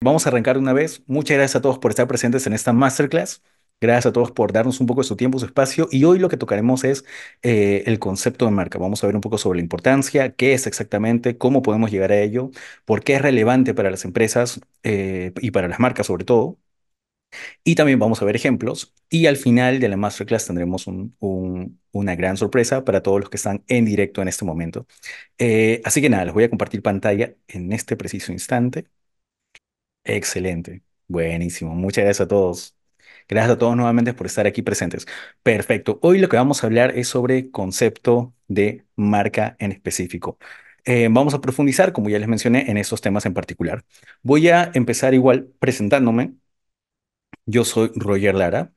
Vamos a arrancar una vez. Muchas gracias a todos por estar presentes en esta masterclass. Gracias a todos por darnos un poco de su tiempo, su espacio. Y hoy lo que tocaremos es eh, el concepto de marca. Vamos a ver un poco sobre la importancia, qué es exactamente, cómo podemos llegar a ello, por qué es relevante para las empresas eh, y para las marcas sobre todo. Y también vamos a ver ejemplos. Y al final de la masterclass tendremos una gran sorpresa para todos los que están en directo en este momento. Eh, así que nada, les voy a compartir pantalla en este preciso instante. Excelente. Buenísimo. Muchas gracias a todos. Gracias a todos nuevamente por estar aquí presentes. Perfecto. Hoy lo que vamos a hablar es sobre concepto de marca en específico. Eh, vamos a profundizar, como ya les mencioné, en estos temas en particular. Voy a empezar igual presentándome. Yo soy Roger Lara,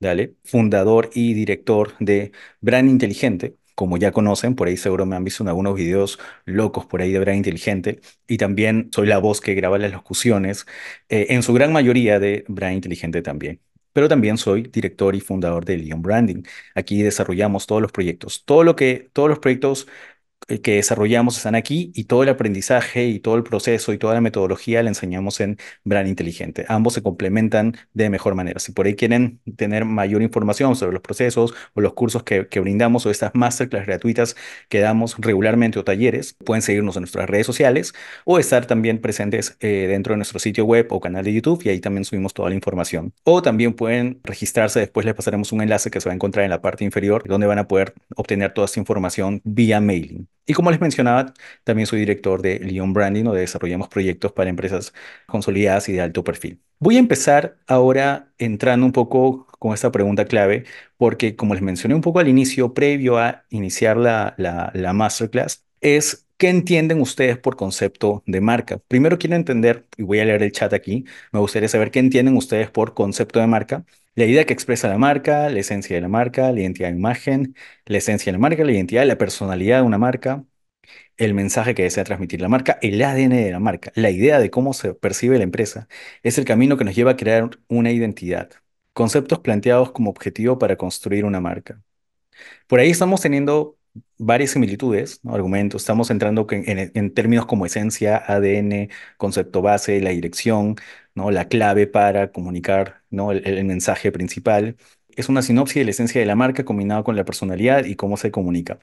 dale, fundador y director de Brand Inteligente, como ya conocen, por ahí seguro me han visto en algunos videos locos por ahí de Brain Inteligente, y también soy la voz que graba las locuciones, eh, en su gran mayoría de Brain Inteligente también. Pero también soy director y fundador de Leon Branding. Aquí desarrollamos todos los proyectos, todo lo que, todos los proyectos eh, que desarrollamos están aquí y todo el aprendizaje y todo el proceso y toda la metodología la enseñamos en Brand Inteligente. Ambos se complementan de mejor manera. Si por ahí quieren tener mayor información sobre los procesos o los cursos que, que brindamos o estas masterclass gratuitas que damos regularmente o talleres, pueden seguirnos en nuestras redes sociales o estar también presentes eh, dentro de nuestro sitio web o canal de YouTube y ahí también subimos toda la información. O también pueden registrarse, después les pasaremos un enlace que se va a encontrar en la parte inferior donde van a poder obtener toda esta información vía mailing. Y como les mencionaba, también soy director de Leon Branding, donde desarrollamos proyectos para empresas consolidadas y de alto perfil. Voy a empezar ahora entrando un poco con esta pregunta clave, porque como les mencioné un poco al inicio, previo a iniciar la, masterclass, es ¿Qué entienden ustedes por concepto de marca? Primero quiero entender, y voy a leer el chat aquí, me gustaría saber qué entienden ustedes por concepto de marca. La idea que expresa la marca, la esencia de la marca, la identidad de imagen, la esencia de la marca, la identidad, la personalidad de una marca, el mensaje que desea transmitir la marca, el ADN de la marca, la idea de cómo se percibe la empresa, es el camino que nos lleva a crear una identidad, conceptos planteados como objetivo para construir una marca. Por ahí estamos teniendo varias similitudes, argumentos, estamos entrando en, en, términos como esencia, ADN, concepto base, la dirección, la clave para comunicar el, mensaje principal. Es una sinopsis de la esencia de la marca combinado con la personalidad y cómo se comunica.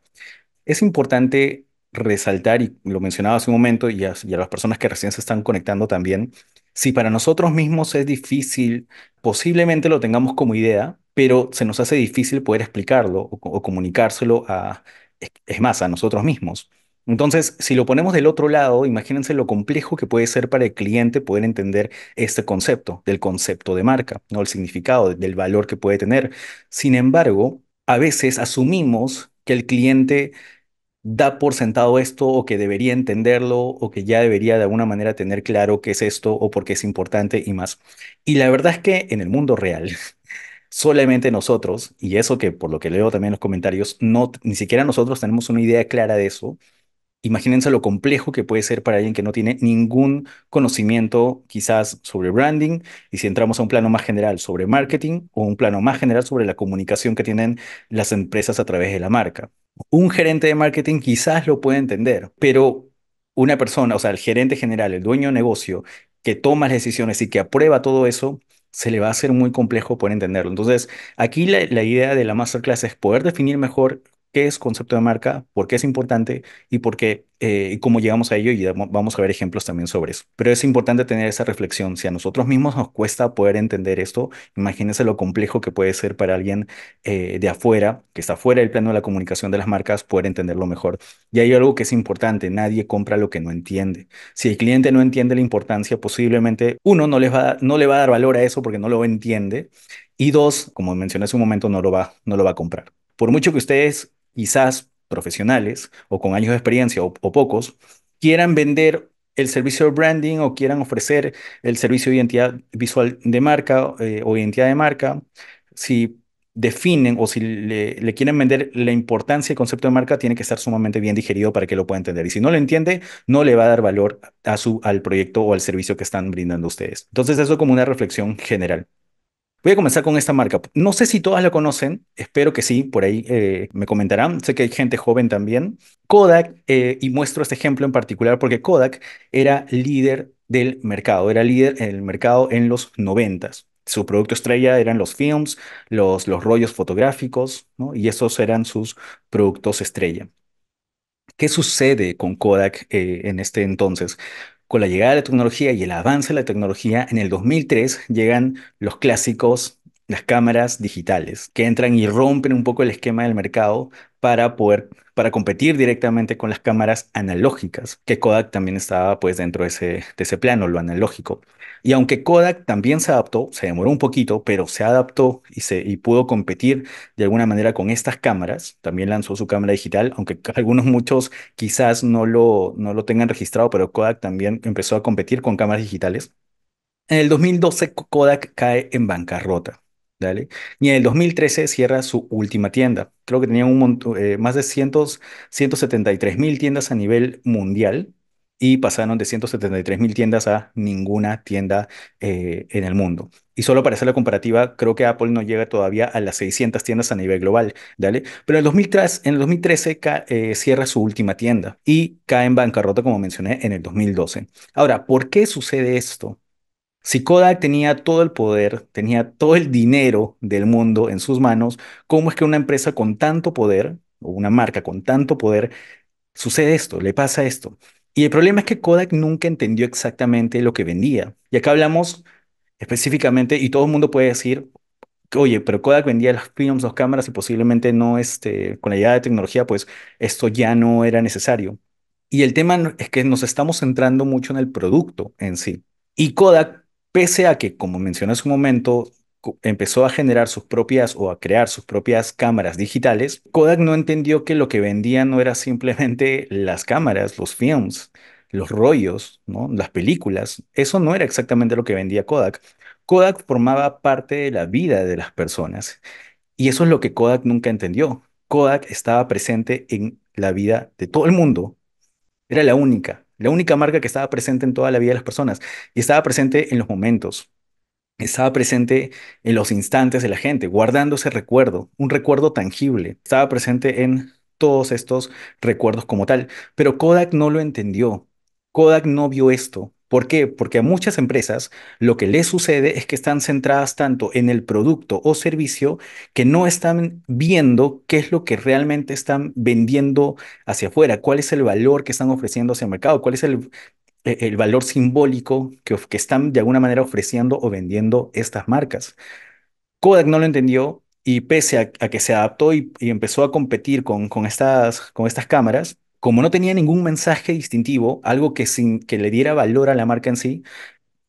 Es importante resaltar, y lo mencionaba hace un momento, y a, las personas que recién se están conectando también, si para nosotros mismos es difícil, posiblemente lo tengamos como idea, pero se nos hace difícil poder explicarlo o, o comunicárselo a, es más, a nosotros mismos. Entonces, si lo ponemos del otro lado, imagínense lo complejo que puede ser para el cliente poder entender este concepto, del concepto de marca, ¿no? el significado, del valor que puede tener. Sin embargo, a veces asumimos que el cliente da por sentado esto o que debería entenderlo o que ya debería de alguna manera tener claro qué es esto o por qué es importante y más. Y la verdad es que en el mundo real, solamente nosotros, y eso que por lo que leo también en los comentarios, no, ni siquiera nosotros tenemos una idea clara de eso, imagínense lo complejo que puede ser para alguien que no tiene ningún conocimiento quizás sobre branding y si entramos a un plano más general sobre marketing o un plano más general sobre la comunicación que tienen las empresas a través de la marca. Un gerente de marketing quizás lo puede entender, pero una persona, o sea, el gerente general, el dueño de negocio, que toma las decisiones y que aprueba todo eso, se le va a hacer muy complejo poder entenderlo. Entonces, aquí la, la, idea de la masterclass es poder definir mejor qué es concepto de marca, por qué es importante y por qué, eh, y cómo llegamos a ello y vamos a ver ejemplos también sobre eso. Pero es importante tener esa reflexión. Si a nosotros mismos nos cuesta poder entender esto, imagínense lo complejo que puede ser para alguien eh, de afuera, que está fuera del plano de la comunicación de las marcas, poder entenderlo mejor. Y hay algo que es importante, nadie compra lo que no entiende. Si el cliente no entiende la importancia, posiblemente uno no, les va, no le va a dar valor a eso porque no lo entiende. Y dos, como mencioné hace un momento, no lo va, no lo va a comprar. Por mucho que ustedes quizás profesionales o con años de experiencia o, pocos, quieran vender el servicio de branding o quieran ofrecer el servicio de identidad visual de marca eh, o identidad de marca, si definen o si le, quieren vender la importancia y concepto de marca, tiene que estar sumamente bien digerido para que lo pueda entender. Y si no lo entiende, no le va a dar valor a su, al proyecto o al servicio que están brindando ustedes. Entonces, eso como una reflexión general. Voy a comenzar con esta marca. No sé si todas la conocen, espero que sí, por ahí eh, me comentarán. Sé que hay gente joven también. Kodak, eh, y muestro este ejemplo en particular porque Kodak era líder del mercado, era líder en el mercado en los noventas. su producto estrella eran los films, los, los rollos fotográficos, ¿no? y esos eran sus productos estrella. ¿Qué sucede con Kodak eh, en este entonces? Con la llegada de la tecnología y el avance de la tecnología, en el 2003 llegan los clásicos, las cámaras digitales, que entran y rompen un poco el esquema del mercado para poder para competir directamente con las cámaras analógicas, que Kodak también estaba pues dentro de ese, de ese plano, lo analógico. Y aunque Kodak también se adaptó, se demoró un poquito, pero se adaptó y, pudo competir de alguna manera con estas cámaras, también lanzó su cámara digital, aunque algunos muchos quizás no lo, no lo tengan registrado, pero Kodak también empezó a competir con cámaras digitales. En el 2012 Kodak cae en bancarrota. ¿vale? Y en el 2013 cierra su última tienda. Creo que tenía un eh, más de 100, 173 mil tiendas a nivel mundial y pasaron de 173 mil tiendas a ninguna tienda eh, en el mundo. Y solo para hacer la comparativa, creo que Apple no llega todavía a las 600 tiendas a nivel global, Pero en el 2013, eh, cierra su última tienda y cae en bancarrota, como mencioné, en el 2012. Ahora, ¿por qué sucede esto? Si Kodak tenía todo el poder, tenía todo el dinero del mundo en sus manos, ¿cómo es que una empresa con tanto poder, o una marca con tanto poder, sucede esto, le pasa esto? Y el problema es que Kodak nunca entendió exactamente lo que vendía. Y acá hablamos específicamente, y todo el mundo puede decir, oye, pero Kodak vendía las films, dos cámaras y posiblemente no, este, con la llegada de tecnología, pues esto ya no era necesario. Y el tema es que nos estamos centrando mucho en el producto en sí. Y Kodak, pese a que, como mencioné hace un momento, empezó a generar sus propias o a crear sus propias cámaras digitales, Kodak no entendió que lo que vendía no era simplemente las cámaras, los films, los rollos, ¿no? las películas. Eso no era exactamente lo que vendía Kodak. Kodak formaba parte de la vida de las personas. Y eso es lo que Kodak nunca entendió. Kodak estaba presente en la vida de todo el mundo. Era la única, la única marca que estaba presente en toda la vida de las personas y estaba presente en los momentos. Estaba presente en los instantes de la gente, guardando ese recuerdo, un recuerdo tangible. Estaba presente en todos estos recuerdos como tal, pero Kodak no lo entendió. Kodak no vio esto. ¿Por qué? Porque a muchas empresas lo que les sucede es que están centradas tanto en el producto o servicio que no están viendo qué es lo que realmente están vendiendo hacia afuera, cuál es el valor que están ofreciendo hacia el mercado, cuál es el eh, el valor simbólico que, que están de alguna manera ofreciendo o vendiendo estas marcas. Kodak no lo entendió y pese a, que se adaptó y, y empezó a competir con, con, estas, con estas cámaras, como no tenía ningún mensaje distintivo, algo que, que le diera valor a la marca en sí,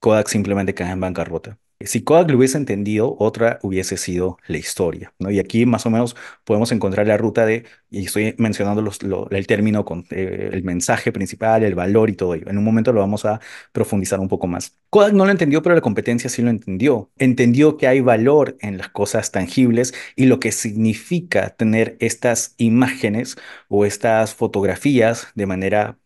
Kodak simplemente cae en bancarrota. Si Kodak lo hubiese entendido, otra hubiese sido la historia, ¿no? Y aquí más o menos podemos encontrar la ruta de, y estoy mencionando el término con eh, el mensaje principal, el valor y todo ello. En un momento lo vamos a profundizar un poco más. Kodak no lo entendió, pero la competencia sí lo entendió. Entendió que hay valor en las cosas tangibles y lo que significa tener estas imágenes o estas fotografías de manera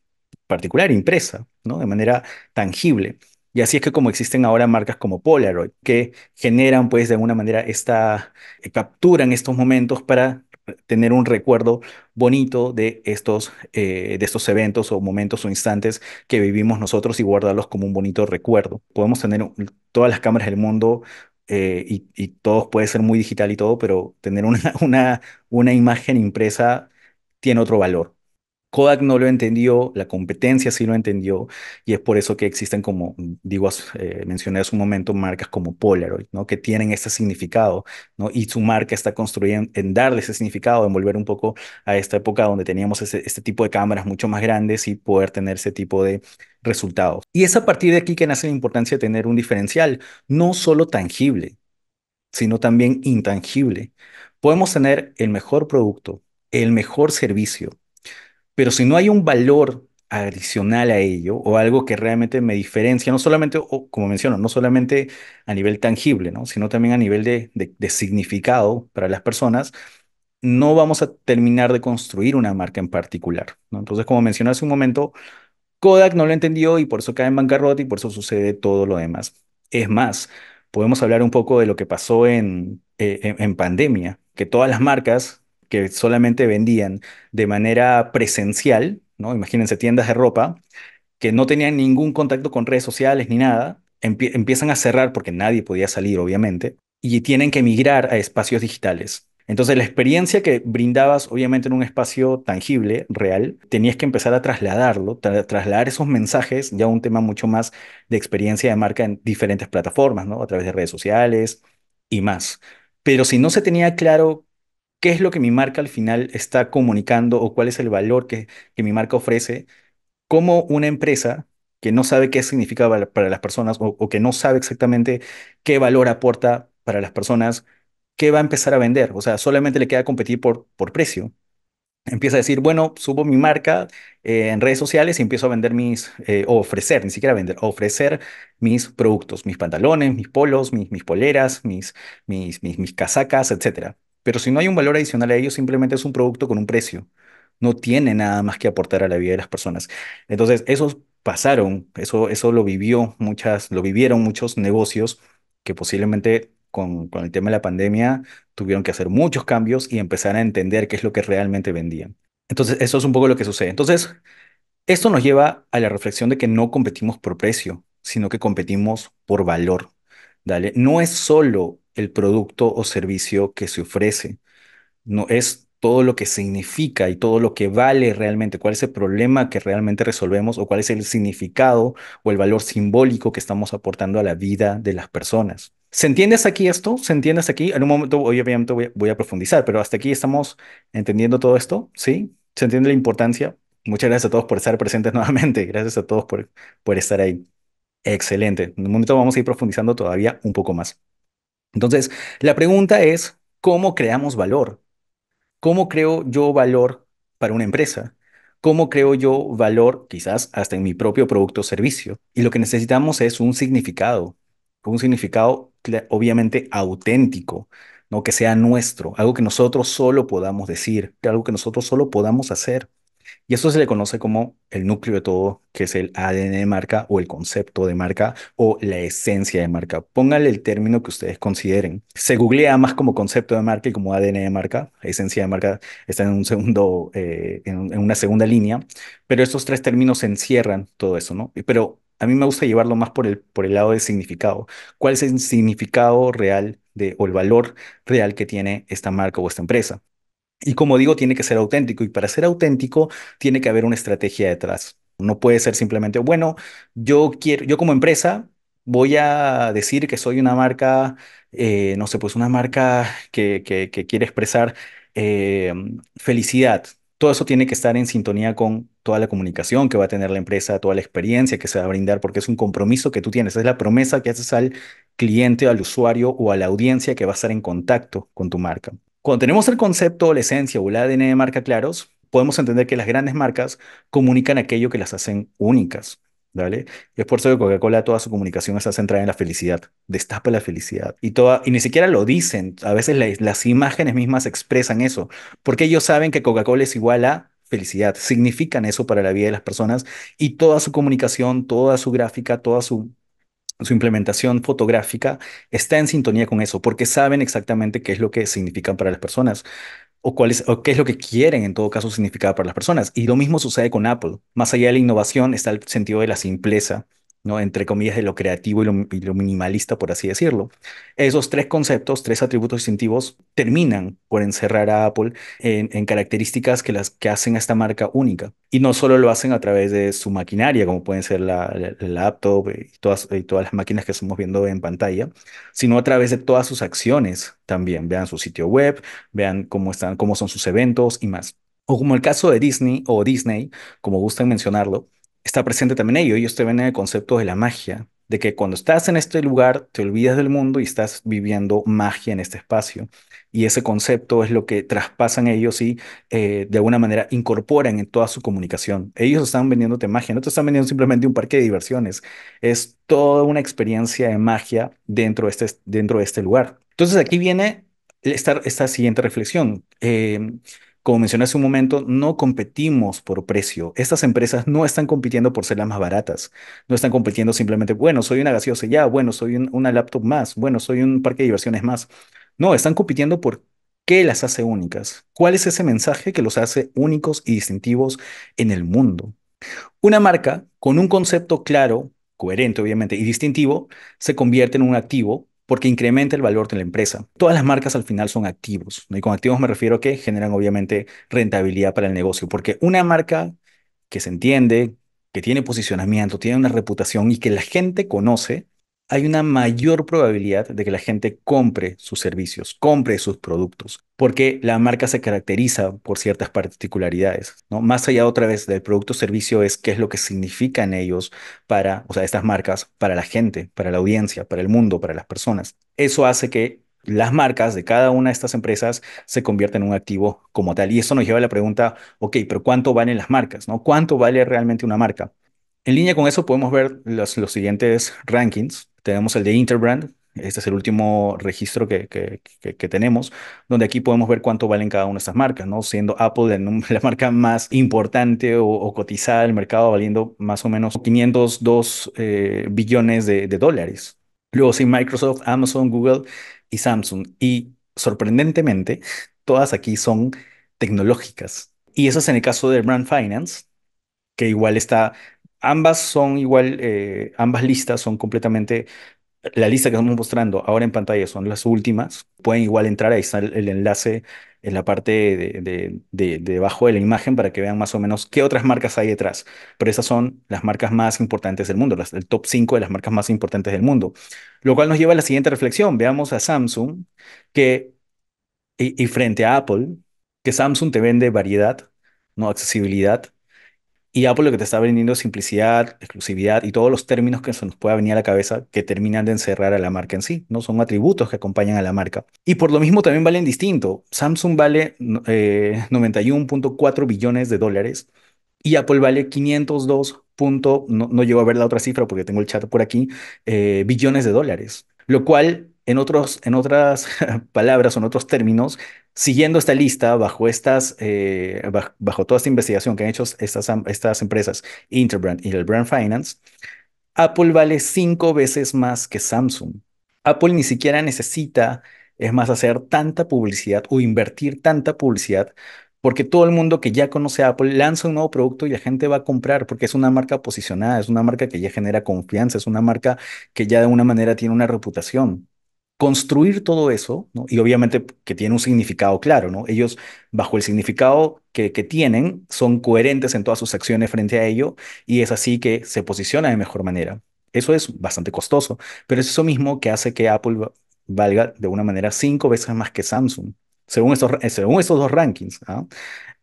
particular, impresa, ¿no? De manera tangible. Y así es que como existen ahora marcas como Polaroid, que generan pues de alguna manera esta, eh, capturan estos momentos para tener un recuerdo bonito de estos, eh, de estos eventos o momentos o instantes que vivimos nosotros y guardarlos como un bonito recuerdo. Podemos tener todas las cámaras del mundo eh, y, todo puede ser muy digital y todo, pero tener una, una, una imagen impresa tiene otro valor. Kodak no lo entendió, la competencia sí lo entendió, y es por eso que existen, como digo, eh, mencioné hace un momento, marcas como Polaroid, ¿no? que tienen este significado, ¿no? y su marca está construida en, darle ese significado, en volver un poco a esta época donde teníamos este tipo de cámaras mucho más grandes y poder tener ese tipo de resultados. Y es a partir de aquí que nace la importancia de tener un diferencial, no solo tangible, sino también intangible. Podemos tener el mejor producto, el mejor servicio, pero si no hay un valor adicional a ello o algo que realmente me diferencia, no solamente, o, como menciono, no solamente a nivel tangible, ¿no? sino también a nivel de, significado para las personas, no vamos a terminar de construir una marca en particular. ¿no? Entonces, como mencioné hace un momento, Kodak no lo entendió y por eso cae en bancarrota y por eso sucede todo lo demás. Es más, podemos hablar un poco de lo que pasó en, eh, en pandemia, que todas las marcas que solamente vendían de manera presencial, ¿no? Imagínense tiendas de ropa que no tenían ningún contacto con redes sociales ni nada, empiezan a cerrar porque nadie podía salir, obviamente, y tienen que migrar a espacios digitales. Entonces, la experiencia que brindabas, obviamente, en un espacio tangible, real, tenías que empezar a trasladarlo, trasladar esos mensajes ya un tema mucho más de experiencia de marca en diferentes plataformas, ¿no? A través de redes sociales y más. Pero si no se tenía claro qué es lo que mi marca al final está comunicando o cuál es el valor que, mi marca ofrece, como una empresa que no sabe qué significa para las personas o, que no sabe exactamente qué valor aporta para las personas, ¿qué va a empezar a vender? O sea, solamente le queda competir por, por precio. Empieza a decir, bueno, subo mi marca eh, en redes sociales y empiezo a vender mis, eh, o ofrecer, ni siquiera vender, ofrecer mis productos, mis pantalones, mis polos, mis, mis poleras, mis, mis, mis, mis casacas, etcétera. Pero si no hay un valor adicional a ellos, simplemente es un producto con un precio. No tiene nada más que aportar a la vida de las personas. Entonces, eso pasaron, eso, eso lo vivió muchas, lo vivieron muchos negocios que posiblemente con, el tema de la pandemia tuvieron que hacer muchos cambios y empezar a entender qué es lo que realmente vendían. Entonces, eso es un poco lo que sucede. Entonces, esto nos lleva a la reflexión de que no competimos por precio, sino que competimos por valor. Dale, no es solo el producto o servicio que se ofrece. No es todo lo que significa y todo lo que vale realmente, cuál es el problema que realmente resolvemos o cuál es el significado o el valor simbólico que estamos aportando a la vida de las personas. ¿Se entiende hasta aquí esto? ¿Se entiende hasta aquí? En un momento, obviamente, voy a, profundizar, pero hasta aquí estamos entendiendo todo esto, ¿sí? ¿Se entiende la importancia? Muchas gracias a todos por estar presentes nuevamente. Gracias a todos por, por estar ahí. Excelente. En un momento vamos a ir profundizando todavía un poco más. Entonces, la pregunta es, ¿cómo creamos valor? ¿Cómo creo yo valor para una empresa? ¿Cómo creo yo valor quizás hasta en mi propio producto o servicio? Y lo que necesitamos es un significado, un significado obviamente auténtico, que sea nuestro, algo que nosotros solo podamos decir, algo que nosotros solo podamos hacer. Y eso se le conoce como el núcleo de todo, que es el ADN de marca o el concepto de marca o la esencia de marca. Póngale el término que ustedes consideren. Se googlea más como concepto de marca y como ADN de marca. Esencia de marca está en un segundo, eh, en, una segunda línea, pero estos tres términos encierran todo eso, ¿no? Pero a mí me gusta llevarlo más por el, por el lado del significado. ¿Cuál es el significado real de, o el valor real que tiene esta marca o esta empresa? Y como digo, tiene que ser auténtico y para ser auténtico tiene que haber una estrategia detrás. No puede ser simplemente, bueno, yo quiero, yo como empresa voy a decir que soy una marca, eh, no sé, pues una marca que, quiere expresar eh, felicidad. Todo eso tiene que estar en sintonía con toda la comunicación que va a tener la empresa, toda la experiencia que se va a brindar, porque es un compromiso que tú tienes, es la promesa que haces al cliente, al usuario o a la audiencia que va a estar en contacto con tu marca. Cuando tenemos el concepto, la esencia o el ADN de marca claros, podemos entender que las grandes marcas comunican aquello que las hacen únicas. ¿Vale? es por eso que Coca-Cola toda su comunicación está centrada en la felicidad, destapa la felicidad. Y, toda, y ni siquiera lo dicen, a veces las imágenes mismas expresan eso, porque ellos saben que Coca-Cola es igual a felicidad, significan eso para la vida de las personas y toda su comunicación, toda su gráfica, toda su su implementación fotográfica está en sintonía con eso, porque saben exactamente qué es lo que significan para las personas o, cuál es, o qué es lo que quieren en todo caso significar para las personas. Y lo mismo sucede con Apple. Más allá de la innovación está el sentido de la simpleza ¿no? entre comillas, de lo creativo y lo, minimalista, por así decirlo. Esos tres conceptos, tres atributos distintivos, terminan por encerrar a Apple en, características que, las, que hacen a esta marca única. Y no solo lo hacen a través de su maquinaria, como pueden ser la, laptop eh, y todas, y todas las máquinas que estamos viendo en pantalla, sino a través de todas sus acciones también. Vean su sitio web, vean cómo, están, cómo son sus eventos y más. O como el caso de Disney o Disney, como gustan mencionarlo, está presente también ellos. Ellos te ven en el concepto de la magia, de que cuando estás en este lugar te olvidas del mundo y estás viviendo magia en este espacio. Y ese concepto es lo que traspasan ellos y eh, de alguna manera incorporan en toda su comunicación. Ellos están vendiéndote magia, no te están vendiendo simplemente un parque de diversiones, es toda una experiencia de magia dentro de este, dentro de este lugar. Entonces aquí viene esta, esta siguiente reflexión. Eh, como mencioné hace un momento, no competimos por precio. Estas empresas no están compitiendo por ser las más baratas. No están compitiendo simplemente, bueno, soy una gaseosa ya, bueno, soy una laptop más, bueno, soy un parque de diversiones más. No, están compitiendo por qué las hace únicas. ¿Cuál es ese mensaje que los hace únicos y distintivos en el mundo? Una marca con un concepto claro, coherente obviamente y distintivo, se convierte en un activo porque incrementa el valor de la empresa. Todas las marcas al final son activos, y con activos me refiero a que generan obviamente rentabilidad para el negocio, porque una marca que se entiende, que tiene posicionamiento, tiene una reputación y que la gente conoce, hay una mayor probabilidad de que la gente compre sus servicios, compre sus productos, porque la marca se caracteriza por ciertas particularidades, ¿no? Más allá otra vez del producto servicio es qué es lo que significan ellos para, o sea, estas marcas para la gente, para la audiencia, para el mundo, para las personas. Eso hace que las marcas de cada una de estas empresas se convierten en un activo como tal. Y eso nos lleva a la pregunta, ok, pero ¿cuánto valen las marcas? ¿no? ¿Cuánto vale realmente una marca? En línea con eso podemos ver los, los siguientes rankings. Tenemos el de Interbrand, este es el último registro que, que, tenemos, donde aquí podemos ver cuánto valen cada una de estas marcas, ¿no? Siendo Apple la marca más importante o, cotizada del mercado, valiendo más o menos 502 eh, billones de, de, dólares. Luego sí, Microsoft, Amazon, Google y Samsung. Y sorprendentemente, todas aquí son tecnológicas. Y eso es en el caso de Brand Finance, que igual está ambas son igual, eh, ambas listas son completamente la lista que estamos mostrando ahora en pantalla son las últimas. Pueden igual entrar, ahí está el, enlace en la parte de, debajo de la imagen para que vean más o menos qué otras marcas hay detrás. Pero esas son las marcas más importantes del mundo, las, el top 5 de las marcas más importantes del mundo. Lo cual nos lleva a la siguiente reflexión. Veamos a Samsung que, y, y frente a Apple, que Samsung te vende variedad, no accesibilidad, y Apple lo que te está vendiendo es simplicidad, exclusividad y todos los términos que se nos pueda venir a la cabeza que terminan de encerrar a la marca en sí, ¿no? Son atributos que acompañan a la marca. Y por lo mismo también valen distinto. Samsung vale 91.4 eh, billones de dólares y Apple vale 502. Punto, no, no llego a ver la otra cifra porque tengo el chat por aquí, eh, billones de dólares. Lo cual en, otros, en otras palabras o en otros términos, siguiendo esta lista, bajo, estas, eh, bajo, toda esta investigación que han hecho estas, estas empresas, Interbrand y el Brand Finance, Apple vale cinco veces más que Samsung. Apple ni siquiera necesita, es más, hacer tanta publicidad o invertir tanta publicidad porque todo el mundo que ya conoce a Apple lanza un nuevo producto y la gente va a comprar porque es una marca posicionada, es una marca que ya genera confianza, es una marca que ya de una manera tiene una reputación construir todo eso, y obviamente que tiene un significado claro, ¿no? Ellos, bajo el significado que, tienen, son coherentes en todas sus acciones frente a ello, y es así que se posiciona de mejor manera. Eso es bastante costoso, pero es eso mismo que hace que Apple valga de una manera cinco veces más que Samsung, según estos, eh, según estos dos rankings. ¿ah?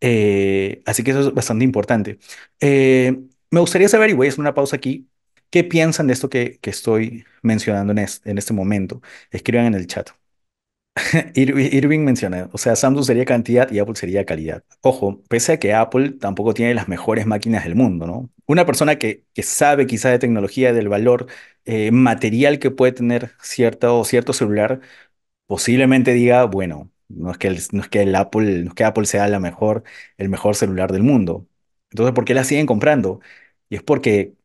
Eh, así que eso es bastante importante. Eh, me gustaría saber, y voy a hacer una pausa aquí, ¿Qué piensan de esto que, estoy mencionando en, en este momento? Escriban en el chat. Irving menciona, o sea, Samsung sería cantidad y Apple sería calidad. Ojo, pese a que Apple tampoco tiene las mejores máquinas del mundo, ¿no? Una persona que, sabe quizá de tecnología, del valor eh, material que puede tener cierto, cierto celular, posiblemente diga, bueno, no es, que no es que Apple, no es que Apple sea la mejor, el mejor celular del mundo. Entonces, ¿por qué la siguen comprando? Y es porque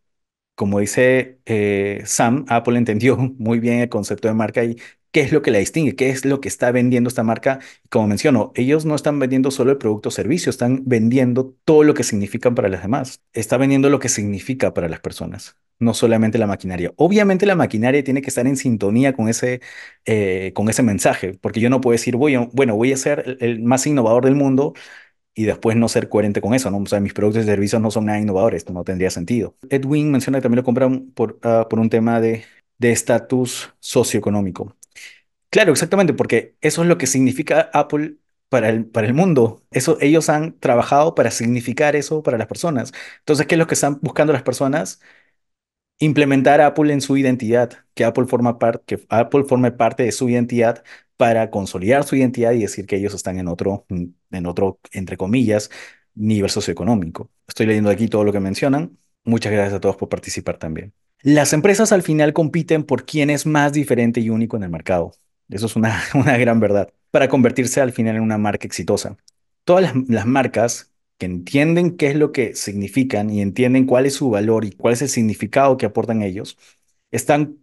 como dice eh, Sam, Apple entendió muy bien el concepto de marca y qué es lo que la distingue, qué es lo que está vendiendo esta marca. Como menciono, ellos no están vendiendo solo el producto o servicio, están vendiendo todo lo que significan para las demás. Está vendiendo lo que significa para las personas, no solamente la maquinaria. Obviamente la maquinaria tiene que estar en sintonía con ese, eh, con ese mensaje, porque yo no puedo decir, bueno, voy a ser el más innovador del mundo, y después no ser coherente con eso, ¿no? O sea, mis productos y servicios no son nada innovadores, Esto no tendría sentido. Edwin menciona que también lo compran por, ah, por un tema de estatus socioeconómico. Claro, exactamente, porque eso es lo que significa Apple para el, para el mundo. Eso, ellos han trabajado para significar eso para las personas. Entonces, ¿qué es lo que están buscando las personas? implementar Apple en su identidad, que Apple, forme parte de su identidad para consolidar su identidad y decir que ellos están en otro, mm, en otro, entre comillas, nivel socioeconómico. Estoy leyendo aquí todo lo que mencionan. Muchas gracias a todos por participar también. Las empresas al final compiten por quién es más diferente y único en el mercado. Eso es una, gran verdad, para convertirse al final en una marca exitosa. Todas las marcas que entienden qué es lo que significan y entienden cuál es su valor y cuál es el significado que aportan ellos, están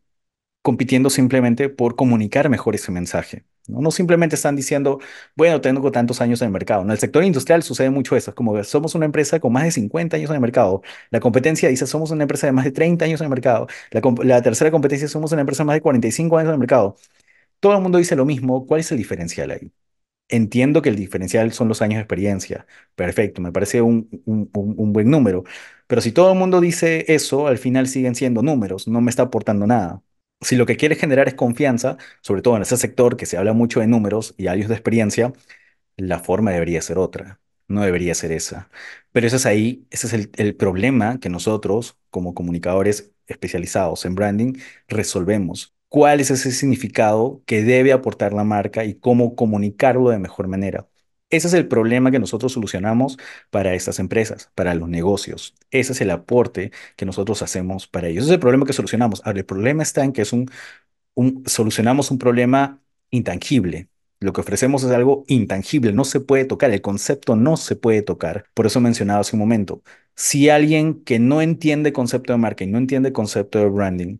compitiendo simplemente por comunicar mejor ese mensaje. ¿no? simplemente están diciendo, bueno, tengo tantos años en el mercado. En el sector industrial sucede mucho eso. como somos una empresa con más de 50 años en el mercado. La competencia dice, somos una empresa de más de 30 años en el mercado. La, la tercera competencia, somos una empresa de más de 45 años en el mercado. Todo el mundo dice lo mismo. ¿Cuál es el diferencial ahí? Entiendo que el diferencial son los años de experiencia. Perfecto, me parece un, un, buen número. Pero si todo el mundo dice eso, al final siguen siendo números, no me está aportando nada. Si lo que quiere generar es confianza, sobre todo en ese sector que se habla mucho de números y años de experiencia, la forma debería ser otra, no debería ser esa. Pero ese es ahí, ese es el problema que nosotros, como comunicadores especializados en branding, resolvemos cuál es ese significado que debe aportar la marca y cómo comunicarlo de mejor manera. Ese es el problema que nosotros solucionamos para estas empresas, para los negocios. Ese es el aporte que nosotros hacemos para ellos. Ese es el problema que solucionamos. Ahora, el problema está en que es un, solucionamos un problema intangible. Lo que ofrecemos es algo intangible, no se puede tocar, el concepto no se puede tocar. Por eso mencionaba hace un momento, si alguien que no entiende concepto de marca y no entiende concepto de branding,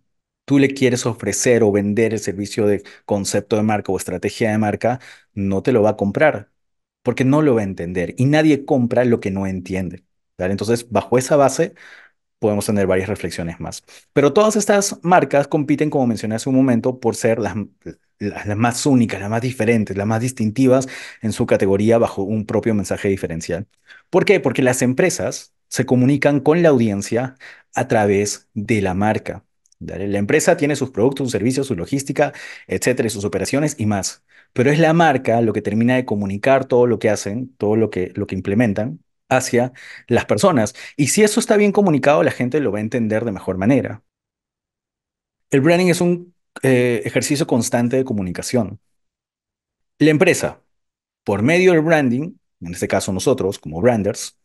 tú le quieres ofrecer o vender el servicio de concepto de marca o estrategia de marca, no te lo va a comprar porque no lo va a entender y nadie compra lo que no entiende. Entonces, bajo esa base, podemos tener varias reflexiones más. Pero todas estas marcas compiten, como mencioné hace un momento, por ser las, las, más únicas, las más diferentes, las más distintivas en su categoría bajo un propio mensaje diferencial. ¿Por qué? Porque las empresas se comunican con la audiencia a través de la marca. La empresa tiene sus productos, sus servicios, su logística, etcétera, y sus operaciones y más. Pero es la marca lo que termina de comunicar todo lo que hacen, todo lo que, lo que implementan hacia las personas. Y si eso está bien comunicado, la gente lo va a entender de mejor manera. El branding es un eh, ejercicio constante de comunicación. La empresa, por medio del branding, en este caso nosotros como branders,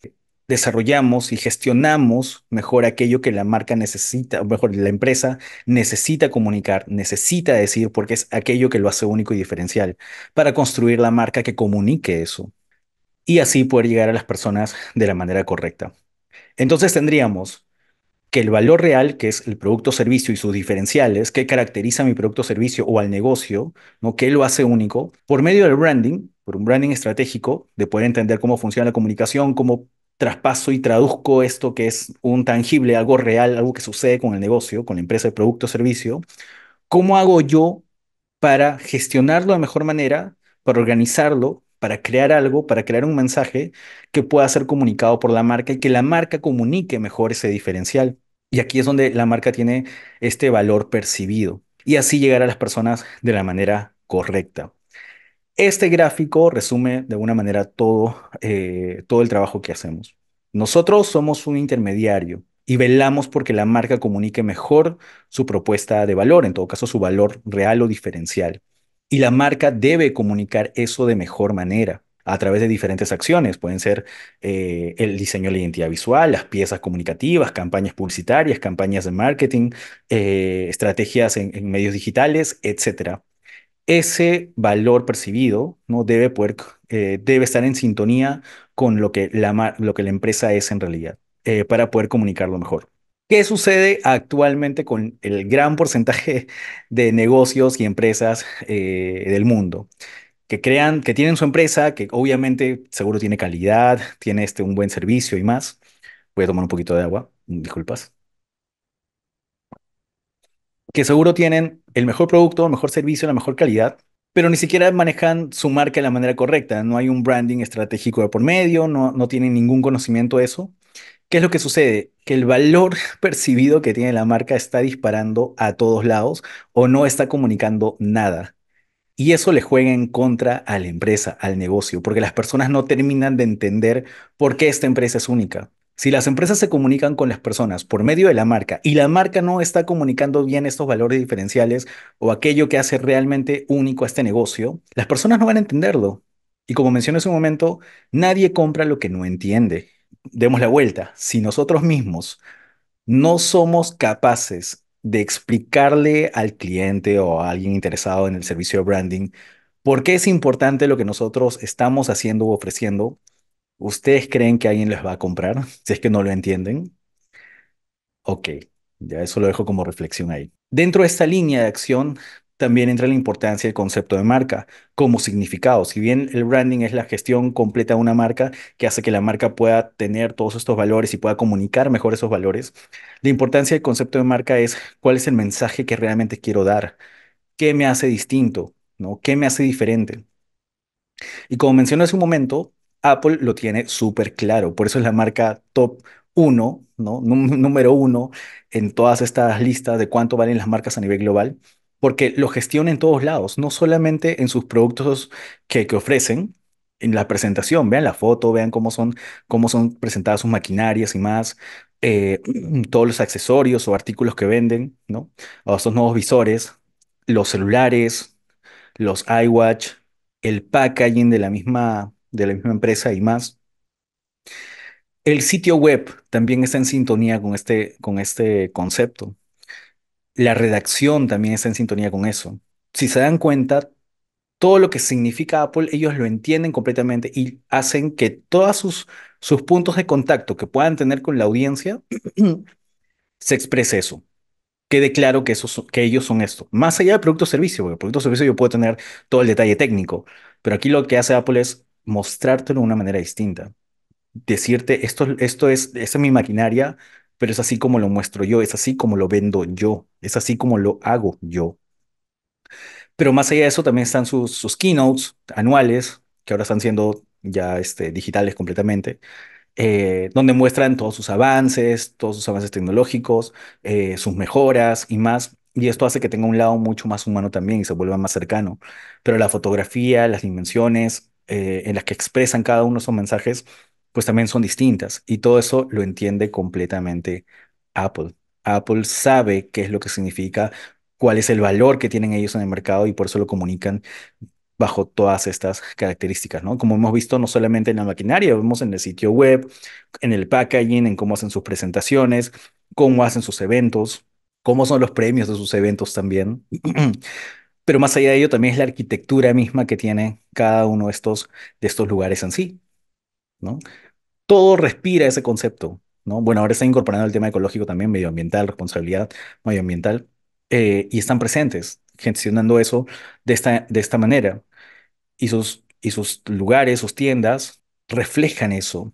desarrollamos y gestionamos mejor aquello que la marca necesita, o mejor, la empresa necesita comunicar, necesita decir, porque es aquello que lo hace único y diferencial, para construir la marca que comunique eso y así poder llegar a las personas de la manera correcta. Entonces tendríamos que el valor real, que es el producto o servicio y sus diferenciales, que caracteriza a mi producto o servicio o al negocio, ¿no? que lo hace único, por medio del branding, por un branding estratégico, de poder entender cómo funciona la comunicación, cómo traspaso y traduzco esto que es un tangible, algo real, algo que sucede con el negocio, con la empresa de producto o servicio, ¿cómo hago yo para gestionarlo de mejor manera, para organizarlo, para crear algo, para crear un mensaje que pueda ser comunicado por la marca y que la marca comunique mejor ese diferencial? Y aquí es donde la marca tiene este valor percibido y así llegar a las personas de la manera correcta. Este gráfico resume de alguna manera todo, eh, todo el trabajo que hacemos. Nosotros somos un intermediario y velamos porque la marca comunique mejor su propuesta de valor, en todo caso su valor real o diferencial. Y la marca debe comunicar eso de mejor manera a través de diferentes acciones. Pueden ser eh, el diseño de la identidad visual, las piezas comunicativas, campañas publicitarias, campañas de marketing, eh, estrategias en, en medios digitales, etc ese valor percibido ¿no? debe, poder, eh, debe estar en sintonía con lo que la, lo que la empresa es en realidad, eh, para poder comunicarlo mejor. ¿Qué sucede actualmente con el gran porcentaje de negocios y empresas eh, del mundo? Que crean, que tienen su empresa, que obviamente seguro tiene calidad, tiene este, un buen servicio y más. Voy a tomar un poquito de agua, disculpas que seguro tienen el mejor producto, el mejor servicio, la mejor calidad, pero ni siquiera manejan su marca de la manera correcta. No hay un branding estratégico de por medio, no, no tienen ningún conocimiento de eso. ¿Qué es lo que sucede? Que el valor percibido que tiene la marca está disparando a todos lados o no está comunicando nada. Y eso le juega en contra a la empresa, al negocio, porque las personas no terminan de entender por qué esta empresa es única, si las empresas se comunican con las personas por medio de la marca y la marca no está comunicando bien estos valores diferenciales o aquello que hace realmente único a este negocio, las personas no van a entenderlo. Y como mencioné hace un momento, nadie compra lo que no entiende. Demos la vuelta. Si nosotros mismos no somos capaces de explicarle al cliente o a alguien interesado en el servicio de branding por qué es importante lo que nosotros estamos haciendo o ofreciendo, ¿Ustedes creen que alguien les va a comprar si es que no lo entienden? Ok, ya eso lo dejo como reflexión ahí. Dentro de esta línea de acción también entra la importancia del concepto de marca como significado. Si bien el branding es la gestión completa de una marca que hace que la marca pueda tener todos estos valores y pueda comunicar mejor esos valores, la importancia del concepto de marca es cuál es el mensaje que realmente quiero dar, qué me hace distinto, ¿no? ¿Qué me hace diferente? Y como mencioné hace un momento, Apple lo tiene súper claro, por eso es la marca top uno, ¿no? número uno en todas estas listas de cuánto valen las marcas a nivel global, porque lo gestiona en todos lados, no solamente en sus productos que, ofrecen, en la presentación, vean la foto, vean cómo son, cómo son presentadas sus maquinarias y más, eh, todos los accesorios o artículos que venden, ¿no? estos nuevos visores, los celulares, los iWatch, el packaging de la misma de la misma empresa y más. El sitio web también está en sintonía con este, con este concepto. La redacción también está en sintonía con eso. Si se dan cuenta, todo lo que significa Apple, ellos lo entienden completamente y hacen que todos sus, sus puntos de contacto que puedan tener con la audiencia se exprese eso. Quede claro que, eso, que ellos son esto. Más allá del producto servicio, porque el producto servicio yo puedo tener todo el detalle técnico, pero aquí lo que hace Apple es mostrártelo de una manera distinta. Decirte, esto, esto es, es mi maquinaria, pero es así como lo muestro yo, es así como lo vendo yo, es así como lo hago yo. Pero más allá de eso también están sus, keynotes anuales, que ahora están siendo ya este, digitales completamente, eh, donde muestran todos sus avances, todos sus avances tecnológicos, eh, sus mejoras y más. Y esto hace que tenga un lado mucho más humano también y se vuelva más cercano. Pero la fotografía, las dimensiones, eh, en las que expresan cada uno esos mensajes, pues también son distintas. Y todo eso lo entiende completamente Apple. Apple sabe qué es lo que significa, cuál es el valor que tienen ellos en el mercado y por eso lo comunican bajo todas estas características, ¿no? Como hemos visto no solamente en la maquinaria, vemos en el sitio web, en el packaging, en cómo hacen sus presentaciones, cómo hacen sus eventos, cómo son los premios de sus eventos también. Pero más allá de ello, también es la arquitectura misma que tiene cada uno de estos, de estos lugares en sí. ¿no? Todo respira ese concepto. ¿no? Bueno, ahora está incorporando el tema ecológico también, medioambiental, responsabilidad medioambiental, eh, y están presentes, gestionando eso de esta, de esta manera. Y sus, y sus lugares, sus tiendas, reflejan eso.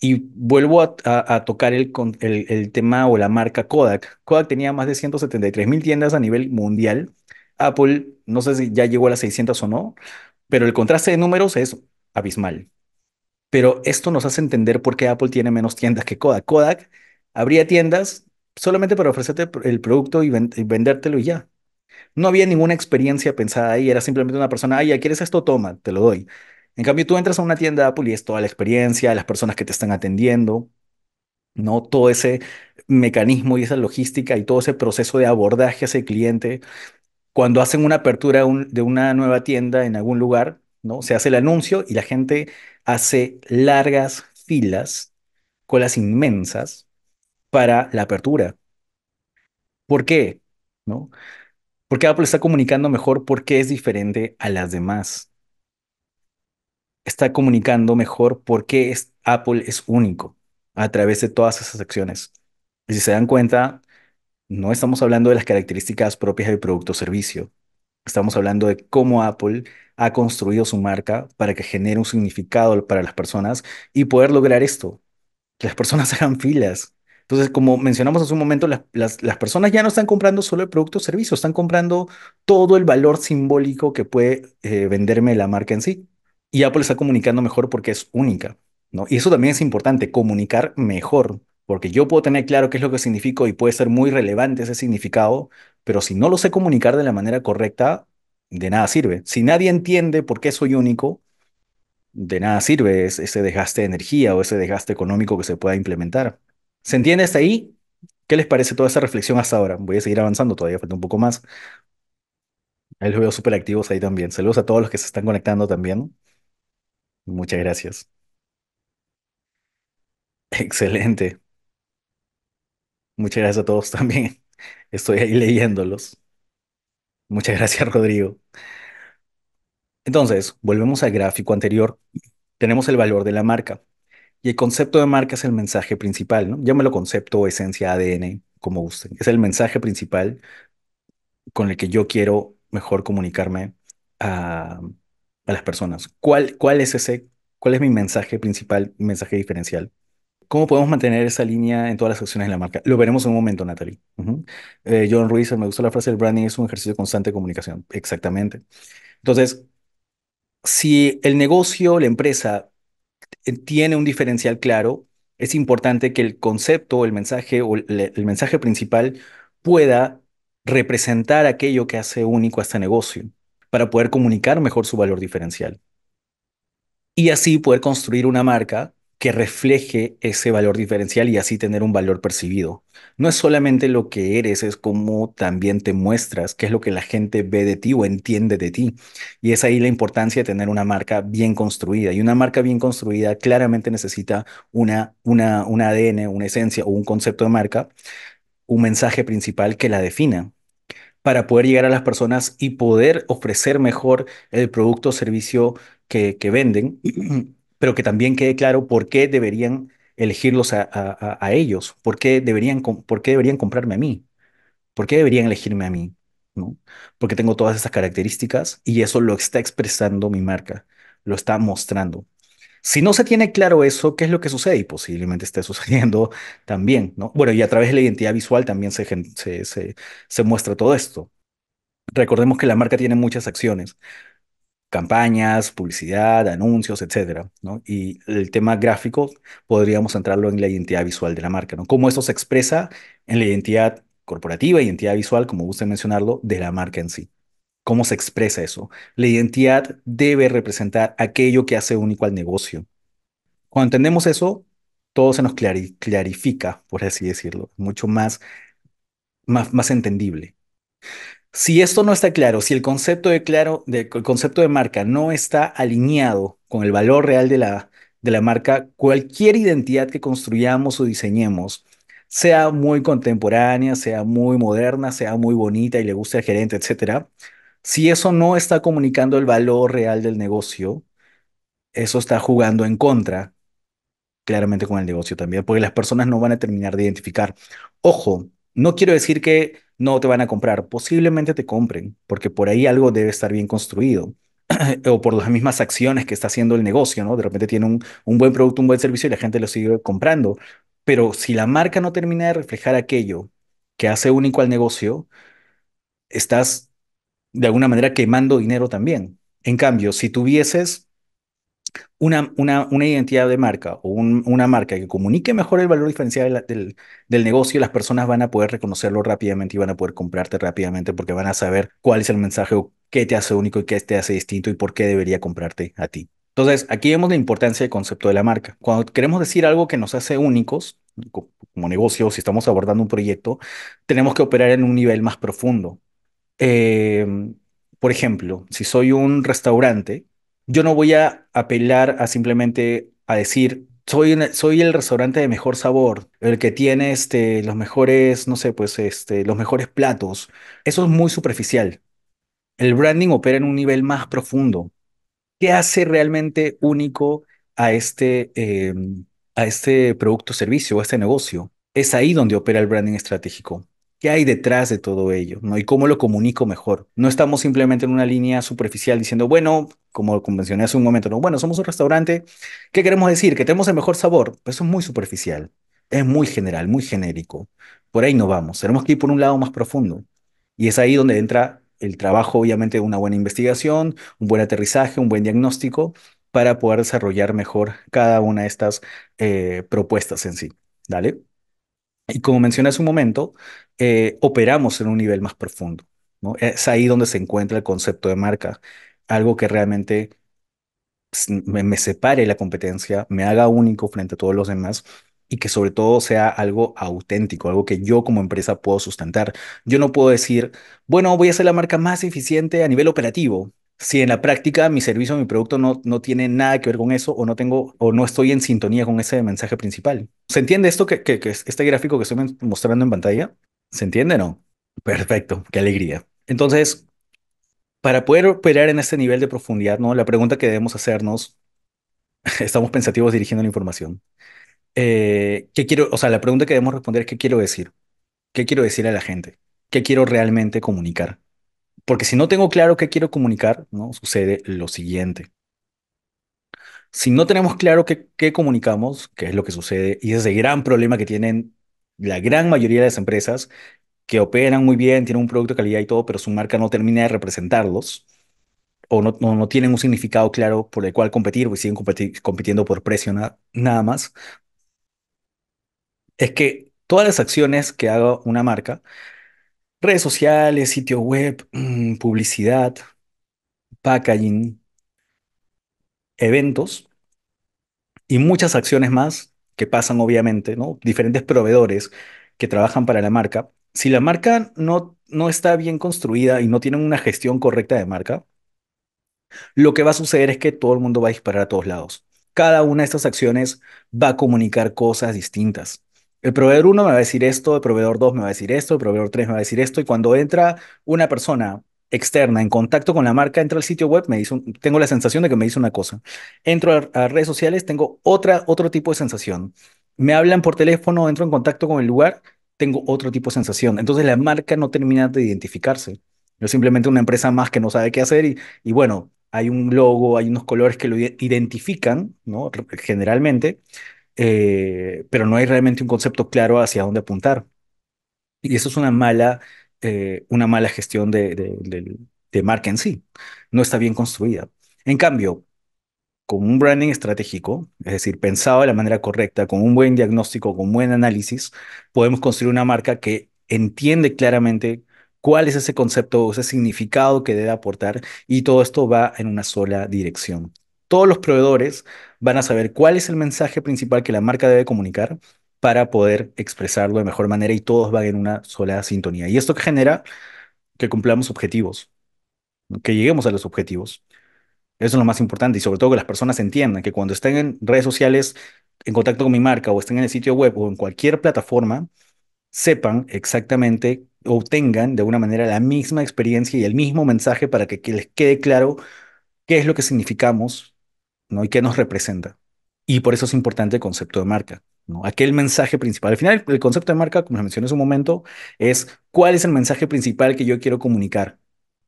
Y vuelvo a, tocar el, el, el, tema o la marca Kodak. Kodak tenía más de 173 mil tiendas a nivel mundial Apple, no sé si ya llegó a las 600 o no, pero el contraste de números es abismal. Pero esto nos hace entender por qué Apple tiene menos tiendas que Kodak. Kodak abría tiendas solamente para ofrecerte el producto y, vendértelo y ya. No había ninguna experiencia pensada ahí, era simplemente una persona, ay, ya quieres esto, toma, te lo doy. En cambio, tú entras a una tienda de Apple y es toda la experiencia, las personas que te están atendiendo, ¿no? Todo ese mecanismo y esa logística y todo ese proceso de abordaje a el cliente cuando hacen una apertura de una nueva tienda en algún lugar, ¿no? Se hace el anuncio y la gente hace largas filas, colas inmensas para la apertura. ¿Por qué? ¿No? Porque Apple está comunicando mejor porque es diferente a las demás. Está comunicando mejor por qué Apple es único a través de todas esas acciones. Y si se dan cuenta, no estamos hablando de las características propias del producto o servicio. Estamos hablando de cómo Apple ha construido su marca para que genere un significado para las personas y poder lograr esto, que las personas hagan filas. Entonces, como mencionamos hace un momento, las, personas ya no están comprando solo el producto o servicio, están comprando todo el valor simbólico que puede eh, venderme la marca en sí. Y Apple está comunicando mejor porque es única, ¿no? Y eso también es importante, comunicar mejor. Porque yo puedo tener claro qué es lo que significo y puede ser muy relevante ese significado, pero si no lo sé comunicar de la manera correcta, de nada sirve. Si nadie entiende por qué soy único, de nada sirve ese desgaste de energía o ese desgaste económico que se pueda implementar. ¿Se entiende hasta ahí? ¿Qué les parece toda esa reflexión hasta ahora? Voy a seguir avanzando, todavía falta un poco más. Ahí los veo súper activos ahí también. Saludos a todos los que se están conectando también. Muchas gracias. Excelente. Muchas gracias a todos también. Estoy ahí leyéndolos. Muchas gracias, Rodrigo. Entonces, volvemos al gráfico anterior. Tenemos el valor de la marca. Y el concepto de marca es el mensaje principal, ¿no? Llámalo concepto, esencia, ADN, como gusten. Es el mensaje principal con el que yo quiero mejor comunicarme a, las personas. ¿Cuál, cuál es ese? ¿Cuál es mi mensaje principal, mensaje diferencial? ¿Cómo podemos mantener esa línea en todas las acciones de la marca? Lo veremos en un momento, Natalie. Eh, John Ruiz, me gusta la frase, el branding es un ejercicio constante de comunicación. Exactamente. Entonces, si el negocio, la empresa, eh, tiene un diferencial claro, es importante que el concepto, el mensaje o el, el mensaje principal pueda representar aquello que hace único a este negocio para poder comunicar mejor su valor diferencial. Y así poder construir una marca que refleje ese valor diferencial y así tener un valor percibido. No es solamente lo que eres, es como también te muestras, qué es lo que la gente ve de ti o entiende de ti. Y es ahí la importancia de tener una marca bien construida. Y una marca bien construida claramente necesita una, una, un ADN, una esencia o un concepto de marca, un mensaje principal que la defina para poder llegar a las personas y poder ofrecer mejor el producto o servicio que, que venden pero que también quede claro por qué deberían elegirlos a, ellos, por qué, deberían, por qué deberían comprarme a mí, por qué deberían elegirme a mí, ¿no? Porque tengo todas esas características y eso lo está expresando mi marca, lo está mostrando. Si no se tiene claro eso, ¿qué es lo que sucede? Y posiblemente esté sucediendo también, ¿no? Bueno, y a través de la identidad visual también se, se, se muestra todo esto. Recordemos que la marca tiene muchas acciones, campañas, publicidad, anuncios, etcétera, ¿no? Y el tema gráfico podríamos centrarlo en la identidad visual de la marca, ¿no? Cómo eso se expresa en la identidad corporativa, identidad visual, como gusta mencionarlo, de la marca en sí. ¿Cómo se expresa eso? La identidad debe representar aquello que hace único al negocio. Cuando entendemos eso, todo se nos clarifica, por así decirlo, mucho más, más, más entendible. Si esto no está claro, si el concepto de, claro, concepto de marca no está alineado con el valor real de la, de la marca, cualquier identidad que construyamos o diseñemos, sea muy contemporánea, sea muy moderna, sea muy bonita y le guste al gerente, etcétera, si eso no está comunicando el valor real del negocio, eso está jugando en contra claramente con el negocio también, porque las personas no van a terminar de identificar. Ojo, no quiero decir que no te van a comprar, posiblemente te compren, porque por ahí algo debe estar bien construido o por las mismas acciones que está haciendo el negocio, ¿no? De repente tiene un, un, buen producto, un buen servicio y la gente lo sigue comprando. Pero si la marca no termina de reflejar aquello que hace único al negocio, estás de alguna manera quemando dinero también. En cambio, si tuvieses una, una, identidad de marca o una marca que comunique mejor el valor diferencial del, negocio, las personas van a poder reconocerlo rápidamente y van a poder comprarte rápidamente porque van a saber cuál es el mensaje o qué te hace único y qué te hace distinto y por qué debería comprarte a ti. Entonces, aquí vemos la importancia del concepto de la marca. Cuando queremos decir algo que nos hace únicos, como negocio, si estamos abordando un proyecto, tenemos que operar en un nivel más profundo. Eh, por ejemplo, si soy un restaurante, yo no voy a apelar a simplemente a decir, soy, soy el restaurante de mejor sabor, el que tiene este, los mejores, no sé, pues este, los mejores platos. Eso es muy superficial. El branding opera en un nivel más profundo. ¿Qué hace realmente único a este, em, a este producto, servicio, a este negocio? Es ahí donde opera el branding estratégico. ¿Qué hay detrás de todo ello? ¿no? ¿Y cómo lo comunico mejor? No estamos simplemente en una línea superficial diciendo, bueno, como mencioné hace un momento, no, bueno, somos un restaurante, ¿qué queremos decir? Que tenemos el mejor sabor. eso es muy superficial, es muy general, muy genérico. Por ahí no vamos, tenemos que ir por un lado más profundo. Y es ahí donde entra el trabajo, obviamente, de una buena investigación, un buen aterrizaje, un buen diagnóstico para poder desarrollar mejor cada una de estas eh, propuestas en sí. ¿Dale? Y como mencioné hace un momento, eh, operamos en un nivel más profundo. Es ahí donde se encuentra el concepto de marca, algo que realmente pues, me, separe la competencia, me haga único frente a todos los demás y que sobre todo sea algo auténtico, algo que yo como empresa puedo sustentar. Yo no puedo decir, bueno, voy a ser la marca más eficiente a nivel operativo, si en la práctica mi servicio, mi producto no, no tiene nada que ver con eso o no tengo o no estoy en sintonía con ese mensaje principal. ¿Se entiende esto que, que, que este gráfico que estoy mostrando en pantalla? ¿Se entiende, no? Perfecto, qué alegría. Entonces, para poder operar en este nivel de profundidad, ¿no? La pregunta que debemos hacernos, estamos pensativos dirigiendo la información. Eh, ¿Qué quiero, o sea, la pregunta que debemos responder es qué quiero decir? ¿Qué quiero decir a la gente? ¿Qué quiero realmente comunicar? Porque si no tengo claro qué quiero comunicar, ¿no? Sucede lo siguiente. Si no tenemos claro qué, comunicamos, qué es lo que sucede, y es el gran problema que tienen la gran mayoría de las empresas que operan muy bien, tienen un producto de calidad y todo, pero su marca no termina de representarlos o no, tienen un significado claro por el cual competir, pues siguen compitiendo por precio nada más, es que todas las acciones que haga una marca, redes sociales, sitio web, publicidad, packaging, eventos y muchas acciones más, que pasan obviamente, ¿no? Diferentes proveedores que trabajan para la marca. Si la marca no, no está bien construida y no tienen una gestión correcta de marca, lo que va a suceder es que todo el mundo va a disparar a todos lados. Cada una de estas acciones va a comunicar cosas distintas. El proveedor 1 me va a decir esto, el proveedor 2 me va a decir esto, el proveedor 3 me va a decir esto, y cuando entra una persona externa, en contacto con la marca, entro al sitio web, me tengo la sensación de que me dice una cosa. Entro a, redes sociales, tengo otra, otro tipo de sensación. Me hablan por teléfono, entro en contacto con el lugar, tengo otro tipo de sensación. Entonces la marca no termina de identificarse. Es simplemente una empresa más que no sabe qué hacer y, y bueno, hay un logo, hay unos colores que lo identifican, ¿no? Generalmente, eh, pero no hay realmente un concepto claro hacia dónde apuntar. Y eso es una mala eh, una mala gestión de, marca en sí. No está bien construida. En cambio, con un branding estratégico, es decir, pensado de la manera correcta, con un buen diagnóstico, con buen análisis, podemos construir una marca que entiende claramente cuál es ese concepto, ese significado que debe aportar y todo esto va en una sola dirección. Todos los proveedores van a saber cuál es el mensaje principal que la marca debe comunicar para poder expresarlo de mejor manera y todos van en una sola sintonía. Y esto que genera que cumplamos objetivos, que lleguemos a los objetivos. Eso es lo más importante y sobre todo que las personas entiendan que cuando estén en redes sociales en contacto con mi marca o estén en el sitio web o en cualquier plataforma, sepan exactamente o tengan de alguna manera la misma experiencia y el mismo mensaje para que, les quede claro qué es lo que significamos ¿no? y qué nos representa. Y por eso es importante el concepto de marca. Aquel mensaje principal. Al final, el concepto de marca, como se mencioné en un momento, es cuál es el mensaje principal que yo quiero comunicar.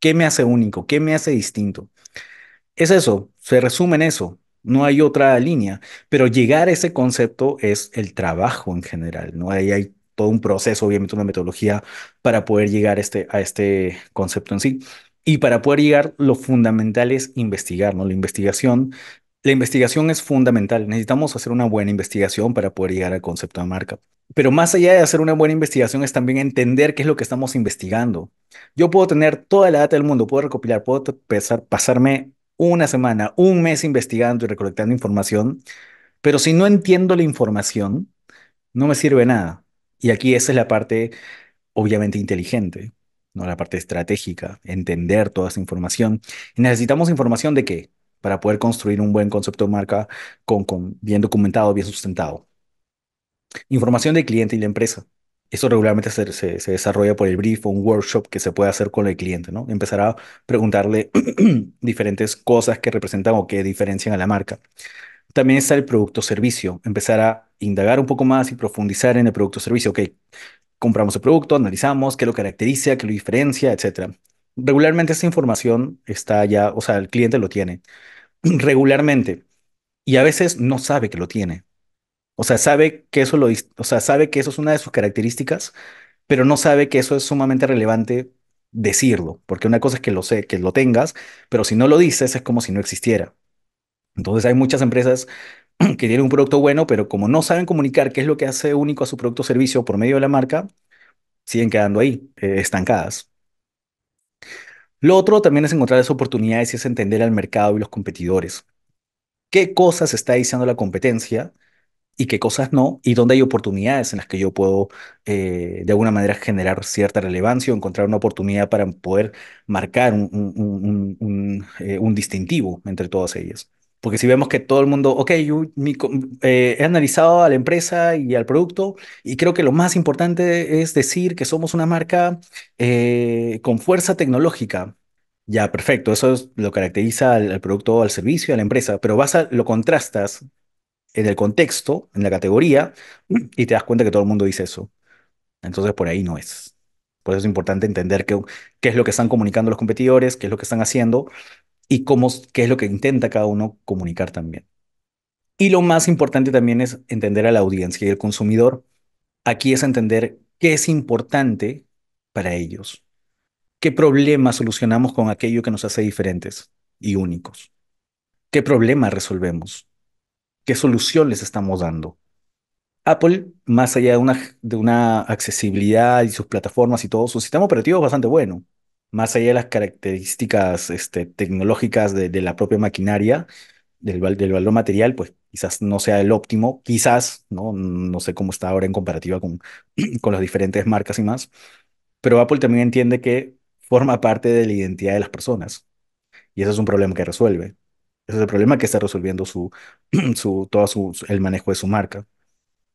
¿Qué me hace único? ¿Qué me hace distinto? Es eso, se resume en eso. No hay otra línea, pero llegar a ese concepto es el trabajo en general, ¿no? Ahí hay todo un proceso, obviamente una metodología para poder llegar este, a este concepto en sí. Y para poder llegar, lo fundamental es investigar, ¿no? La investigación la investigación es fundamental. Necesitamos hacer una buena investigación para poder llegar al concepto de marca. Pero más allá de hacer una buena investigación es también entender qué es lo que estamos investigando. Yo puedo tener toda la data del mundo, puedo recopilar, puedo pasarme una semana, un mes investigando y recolectando información, pero si no entiendo la información, no me sirve nada. Y aquí esa es la parte obviamente inteligente, ¿no? la parte estratégica, entender toda esa información. necesitamos información de qué? para poder construir un buen concepto de marca con, bien documentado, bien sustentado. Información del cliente y la empresa. Eso regularmente se, desarrolla por el brief o un workshop que se puede hacer con el cliente, ¿no? Empezar a preguntarle diferentes cosas que representan o que diferencian a la marca. También está el producto-servicio, empezar a indagar un poco más y profundizar en el producto-servicio. Ok, compramos el producto, analizamos qué lo caracteriza, qué lo diferencia, etc. Regularmente esta información está ya, o sea, el cliente lo tiene regularmente y a veces no sabe que lo tiene. O sea, sabe que eso lo, o sea, sabe que eso es una de sus características, pero no sabe que eso es sumamente relevante decirlo, porque una cosa es que lo sé, que lo tengas, pero si no lo dices es como si no existiera. Entonces hay muchas empresas que tienen un producto bueno, pero como no saben comunicar qué es lo que hace único a su producto o servicio por medio de la marca, siguen quedando ahí, eh, estancadas. Lo otro también es encontrar esas oportunidades y es entender al mercado y los competidores. ¿Qué cosas está diciendo la competencia y qué cosas no? ¿Y dónde hay oportunidades en las que yo puedo eh, de alguna manera generar cierta relevancia o encontrar una oportunidad para poder marcar un, eh, distintivo entre todas ellas? Porque si vemos que todo el mundo, ok, yo eh, he analizado a la empresa y al producto y creo que lo más importante es decir que somos una marca eh, con fuerza tecnológica. Ya, perfecto, eso es, lo caracteriza al, producto, al servicio, a la empresa, pero vas a, lo contrastas en el contexto, en la categoría, y te das cuenta que todo el mundo dice eso. Entonces por ahí no es. Por eso es importante entender qué es lo que están comunicando los competidores, qué es lo que están haciendo y cómo, qué es lo que intenta cada uno comunicar también. Y lo más importante también es entender a la audiencia y el consumidor. Aquí es entender qué es importante para ellos, qué problema solucionamos con aquello que nos hace diferentes y únicos, qué problema resolvemos, qué solución les estamos dando. Apple, más allá de una, de una accesibilidad y sus plataformas y todo, su sistema operativo es bastante bueno más allá de las características este, tecnológicas de, la propia maquinaria, del, del valor material, pues quizás no sea el óptimo, quizás, ¿no? No sé cómo está ahora en comparativa con, con las diferentes marcas y más, pero Apple también entiende que forma parte de la identidad de las personas y ese es un problema que resuelve. Ese es el problema que está resolviendo su, su, todo el manejo de su marca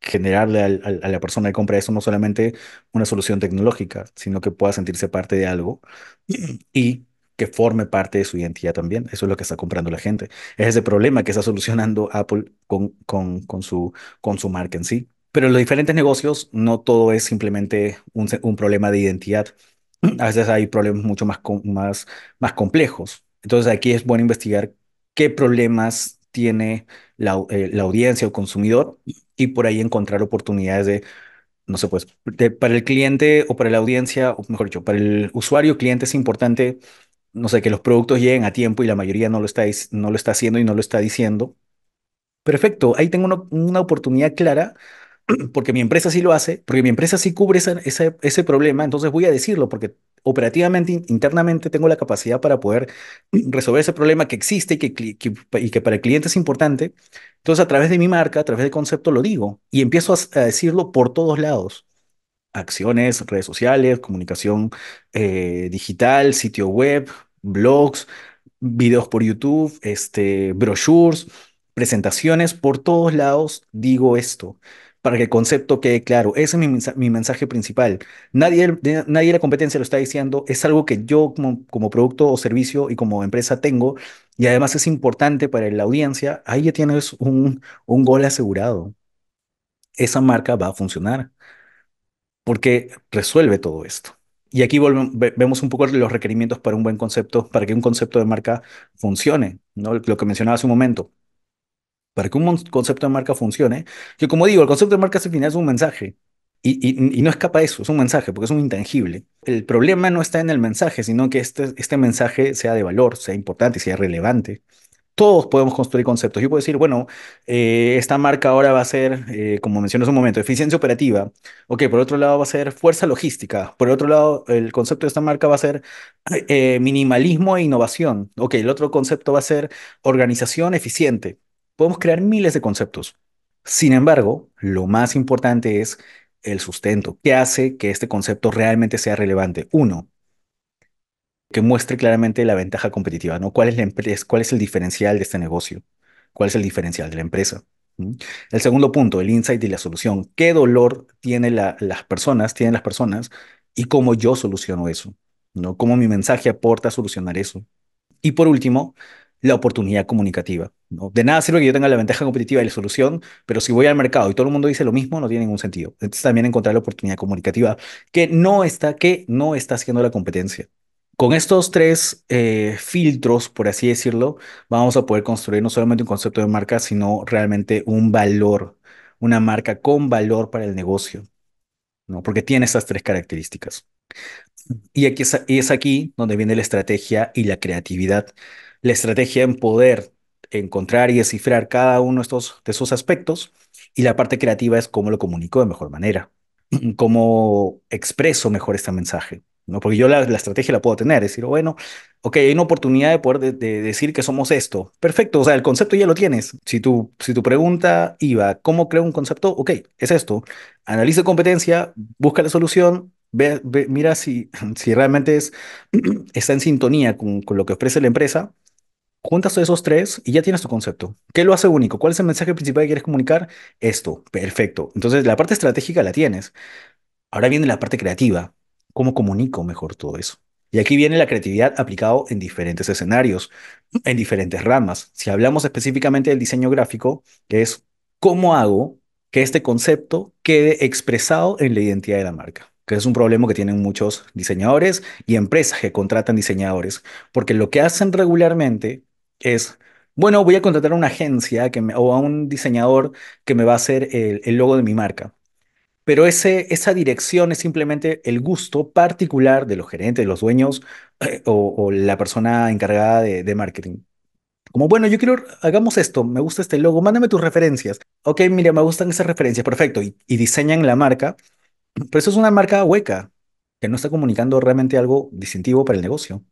generarle a la persona que compra eso no solamente una solución tecnológica, sino que pueda sentirse parte de algo y que forme parte de su identidad también. Eso es lo que está comprando la gente. Es ese problema que está solucionando Apple con, con, con su, con su marca en sí. Pero en los diferentes negocios no todo es simplemente un, problema de identidad. A veces hay problemas mucho más, más, más complejos. Entonces aquí es bueno investigar qué problemas tiene la, eh, la audiencia o consumidor y por ahí encontrar oportunidades de, no sé, pues, para el cliente o para la audiencia, o mejor dicho, para el usuario, cliente es importante, no sé, que los productos lleguen a tiempo y la mayoría no lo está, no lo está haciendo y no lo está diciendo. Perfecto, ahí tengo una, oportunidad clara porque mi empresa sí lo hace, porque mi empresa sí cubre ese problema, entonces voy a decirlo porque operativamente, internamente, tengo la capacidad para poder resolver ese problema que existe y que, para el cliente es importante. Entonces, a través de mi marca, a través del concepto, lo digo y empiezo a, decirlo por todos lados. Acciones, redes sociales, comunicación eh, digital, sitio web, blogs, videos por YouTube, este, brochures, presentaciones, por todos lados digo esto para que el concepto quede claro. Ese es mi, mensaje, principal. Nadie, de, nadie la competencia lo está diciendo, es algo que yo como, como, producto o servicio y como empresa tengo, y además es importante para la audiencia, ahí ya tienes un, un gol asegurado. Esa marca va a funcionar, porque resuelve todo esto. Y aquí vemos un poco los requerimientos para un buen concepto, para que un concepto de marca funcione, ¿no? lo que mencionaba hace un momento para que un concepto de marca funcione, que como digo, el concepto de marca al final es un mensaje. Y, no escapa eso, es un mensaje, porque es un intangible. El problema no está en el mensaje, sino que este, este mensaje sea de valor, sea importante, sea relevante. Todos podemos construir conceptos. Yo puedo decir, bueno, eh, esta marca ahora va a ser, eh, como mencioné hace un momento, eficiencia operativa. Ok, por otro lado va a ser fuerza logística. Por otro lado, el concepto de esta marca va a ser eh, minimalismo e innovación. Ok, el otro concepto va a ser organización eficiente. Podemos crear miles de conceptos. Sin embargo, lo más importante es el sustento. ¿Qué hace que este concepto realmente sea relevante? Uno, que muestre claramente la ventaja competitiva, ¿no? ¿Cuál es, el diferencial de este negocio? ¿Cuál es el diferencial de la empresa? ¿Mm? El segundo punto, el insight y la solución. ¿Qué dolor tienen las personas, tienen las personas y cómo yo soluciono eso? ¿No? ¿Cómo mi mensaje aporta a solucionar eso? Y por último, la oportunidad comunicativa. ¿no? De nada sirve que yo tenga la ventaja competitiva y la solución, pero si voy al mercado y todo el mundo dice lo mismo, no tiene ningún sentido. Entonces también encontrar la oportunidad comunicativa que no está, que no está haciendo la competencia. Con estos tres eh, filtros, por así decirlo, vamos a poder construir no solamente un concepto de marca, sino realmente un valor, una marca con valor para el negocio, ¿no? porque tiene esas tres características. Y, aquí y es aquí donde viene la estrategia y la creatividad la estrategia en poder encontrar y descifrar cada uno de, estos, esos aspectos y la parte creativa es cómo lo comunico de mejor manera, cómo expreso mejor este mensaje. ¿no? Porque yo la, estrategia la puedo tener, decir, bueno, ok, hay una oportunidad de poder decir que somos esto. Perfecto, o sea, el concepto ya lo tienes. Si tu, si pregunta iba, ¿cómo creo un concepto? Ok, es esto. Analiza competencia, busca la solución, mira si, si realmente es, está en sintonía con, con lo que ofrece la empresa Juntas esos tres y ya tienes tu concepto. ¿Qué lo hace único? ¿Cuál es el mensaje principal que quieres comunicar? Esto, perfecto. Entonces, la parte estratégica la tienes. Ahora viene la parte creativa. ¿Cómo comunico mejor todo eso? Y aquí viene la creatividad aplicado en diferentes escenarios, en diferentes ramas. Si hablamos específicamente del diseño gráfico, que es cómo hago que este concepto quede expresado en la identidad de la marca, que es un problema que tienen muchos diseñadores y empresas que contratan diseñadores, porque lo que hacen regularmente es, bueno, voy a contratar a una agencia o a un diseñador que me va a hacer el, logo de mi marca. Pero ese, esa dirección es simplemente el gusto particular de los gerentes, de los dueños eh, o, la persona encargada de, marketing. Como, bueno, yo quiero, hagamos esto, me gusta este logo, mándame tus referencias. Ok, mira, me gustan esas referencias, perfecto. y, diseñan la marca, pero eso es una marca hueca, que no está comunicando realmente algo distintivo para el negocio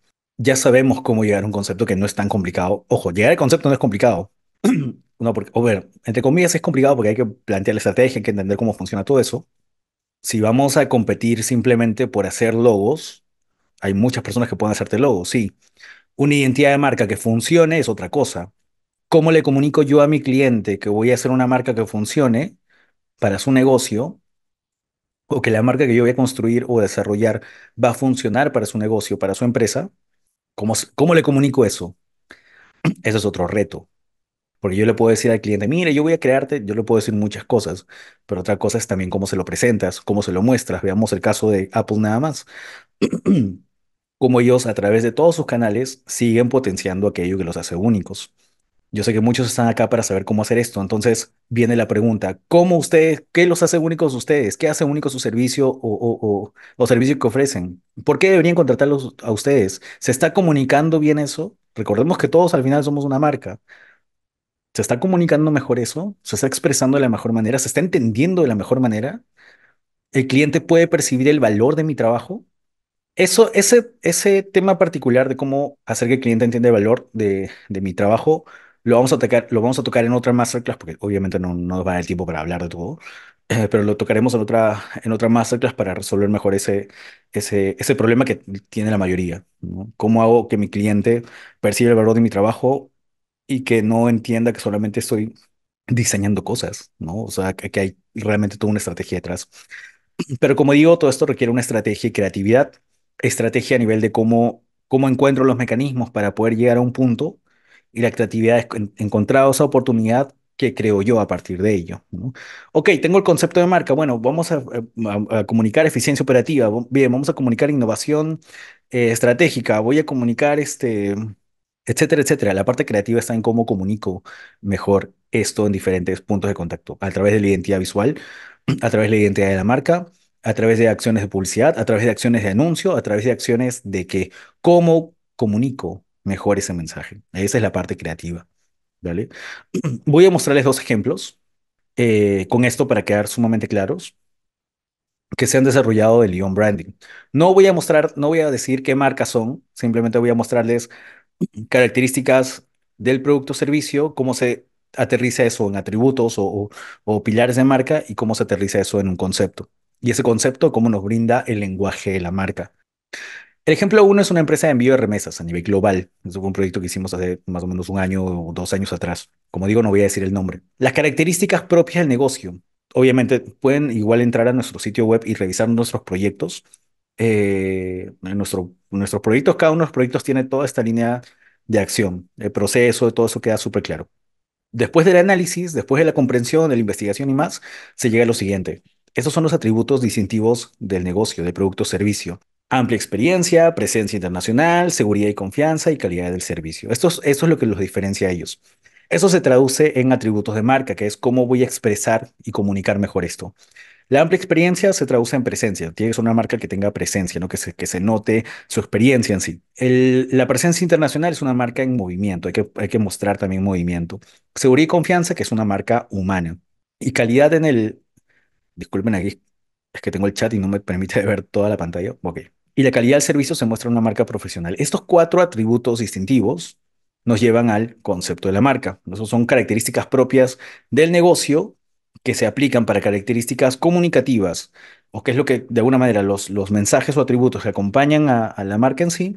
ya sabemos cómo llegar a un concepto que no es tan complicado. Ojo, llegar al concepto no es complicado. no, porque, o ver, entre comillas es complicado porque hay que plantear la estrategia, hay que entender cómo funciona todo eso. Si vamos a competir simplemente por hacer logos, hay muchas personas que pueden hacerte logos, sí. Una identidad de marca que funcione es otra cosa. ¿Cómo le comunico yo a mi cliente que voy a hacer una marca que funcione para su negocio o que la marca que yo voy a construir o desarrollar va a funcionar para su negocio, para su empresa? ¿Cómo, le comunico eso? Ese es otro reto. Porque yo le puedo decir al cliente, mire, yo voy a crearte, yo le puedo decir muchas cosas, pero otra cosa es también cómo se lo presentas, cómo se lo muestras. Veamos el caso de Apple nada más. cómo ellos a través de todos sus canales siguen potenciando aquello que los hace únicos. Yo sé que muchos están acá para saber cómo hacer esto, entonces viene la pregunta, ¿cómo ustedes, qué los hace únicos ustedes? ¿Qué hace único su servicio o, o, servicio que ofrecen? ¿Por qué deberían contratarlos a ustedes? ¿Se está comunicando bien eso? Recordemos que todos al final somos una marca. ¿Se está comunicando mejor eso? ¿Se está expresando de la mejor manera? ¿Se está entendiendo de la mejor manera? ¿El cliente puede percibir el valor de mi trabajo? Eso, ese, ese tema particular de cómo hacer que el cliente entienda el valor de mi trabajo lo vamos a tocar, lo vamos a tocar en otra masterclass, porque obviamente no, nos va a dar el tiempo para hablar de todo, eh, pero lo tocaremos en otra, en otra masterclass para resolver mejor ese, ese, ese problema que tiene la mayoría. ¿no? ¿Cómo hago que mi cliente perciba el valor de mi trabajo y que no entienda que solamente estoy diseñando cosas, ¿no? O sea, que, que hay realmente toda una estrategia detrás. Pero como digo, todo esto requiere una estrategia y creatividad, estrategia a nivel de cómo, cómo encuentro los mecanismos para poder llegar a un punto y la creatividad encontrado esa oportunidad que creo yo a partir de ello. ¿no? Ok, tengo el concepto de marca. Bueno, vamos a, comunicar eficiencia operativa. Bien, vamos a comunicar innovación eh, estratégica. Voy a comunicar este, etcétera, etcétera. La parte creativa está en cómo comunico mejor esto en diferentes puntos de contacto, a través de la identidad visual, a través de la identidad de la marca, a través de acciones de publicidad, a través de acciones de anuncio, a través de acciones de que cómo comunico mejor ese mensaje. Esa es la parte creativa. ¿vale? Voy a mostrarles dos ejemplos eh, con esto para quedar sumamente claros que se han desarrollado de Leon Branding. No voy a mostrar, no voy a decir qué marcas son, simplemente voy a mostrarles características del producto o servicio, cómo se aterriza eso en atributos o, pilares de marca y cómo se aterriza eso en un concepto. Y ese concepto, cómo nos brinda el lenguaje de la marca. El ejemplo uno es una empresa de envío de remesas a nivel global. Es un proyecto que hicimos hace más o menos un año o dos años atrás. Como digo, no voy a decir el nombre. Las características propias del negocio. Obviamente pueden igual entrar a nuestro sitio web y revisar nuestros proyectos. Eh, nuestro, nuestros proyectos, cada uno de los proyectos tiene toda esta línea de acción, el proceso, todo eso queda súper claro. Después del análisis, después de la comprensión, de la investigación y más, se llega a lo siguiente. Esos son los atributos distintivos del negocio, del producto o servicio. Amplia experiencia, presencia internacional, seguridad y confianza y calidad del servicio. Esto es, es lo que los diferencia a ellos. Eso se traduce en atributos de marca, que es cómo voy a expresar y comunicar mejor esto. La amplia experiencia se traduce en presencia. Tiene que ser una marca que tenga presencia, ¿no? que, se, que se note su experiencia en sí. la presencia internacional es una marca en movimiento. Hay que, hay que mostrar también movimiento. Seguridad y confianza, que es una marca humana. Y calidad en el... Disculpen aquí, es que tengo el chat y no me permite ver toda la pantalla. Ok, y la calidad del servicio se muestra en una marca profesional. Estos cuatro atributos distintivos nos llevan al concepto de la marca. son características propias del negocio que se aplican para características comunicativas, o que es lo que de alguna manera los, los mensajes o atributos que acompañan a la marca en sí,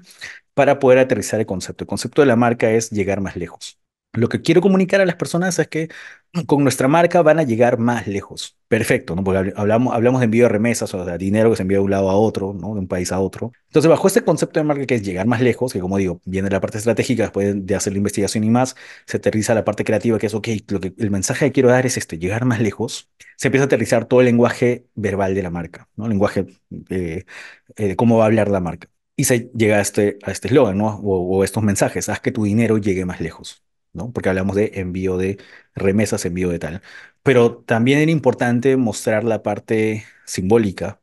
para poder aterrizar el concepto. El concepto de la marca es llegar más lejos. Lo que quiero comunicar a las personas es que con nuestra marca van a llegar más lejos. Perfecto, ¿no? Porque hablamos, hablamos de envío de remesas, o sea, dinero que se envía de un lado a otro, ¿no? De un país a otro. Entonces, bajo este concepto de marca que es llegar más lejos, que como digo, viene la parte estratégica después de hacer la investigación y más, se aterriza la parte creativa que es, ok, lo que, el mensaje que quiero dar es este, llegar más lejos. Se empieza a aterrizar todo el lenguaje verbal de la marca, ¿no? El lenguaje eh, eh, de cómo va a hablar la marca. Y se llega a este eslogan, a este ¿no? O, o estos mensajes, haz que tu dinero llegue más lejos. ¿no? Porque hablamos de envío de remesas, envío de tal. Pero también era importante mostrar la parte simbólica,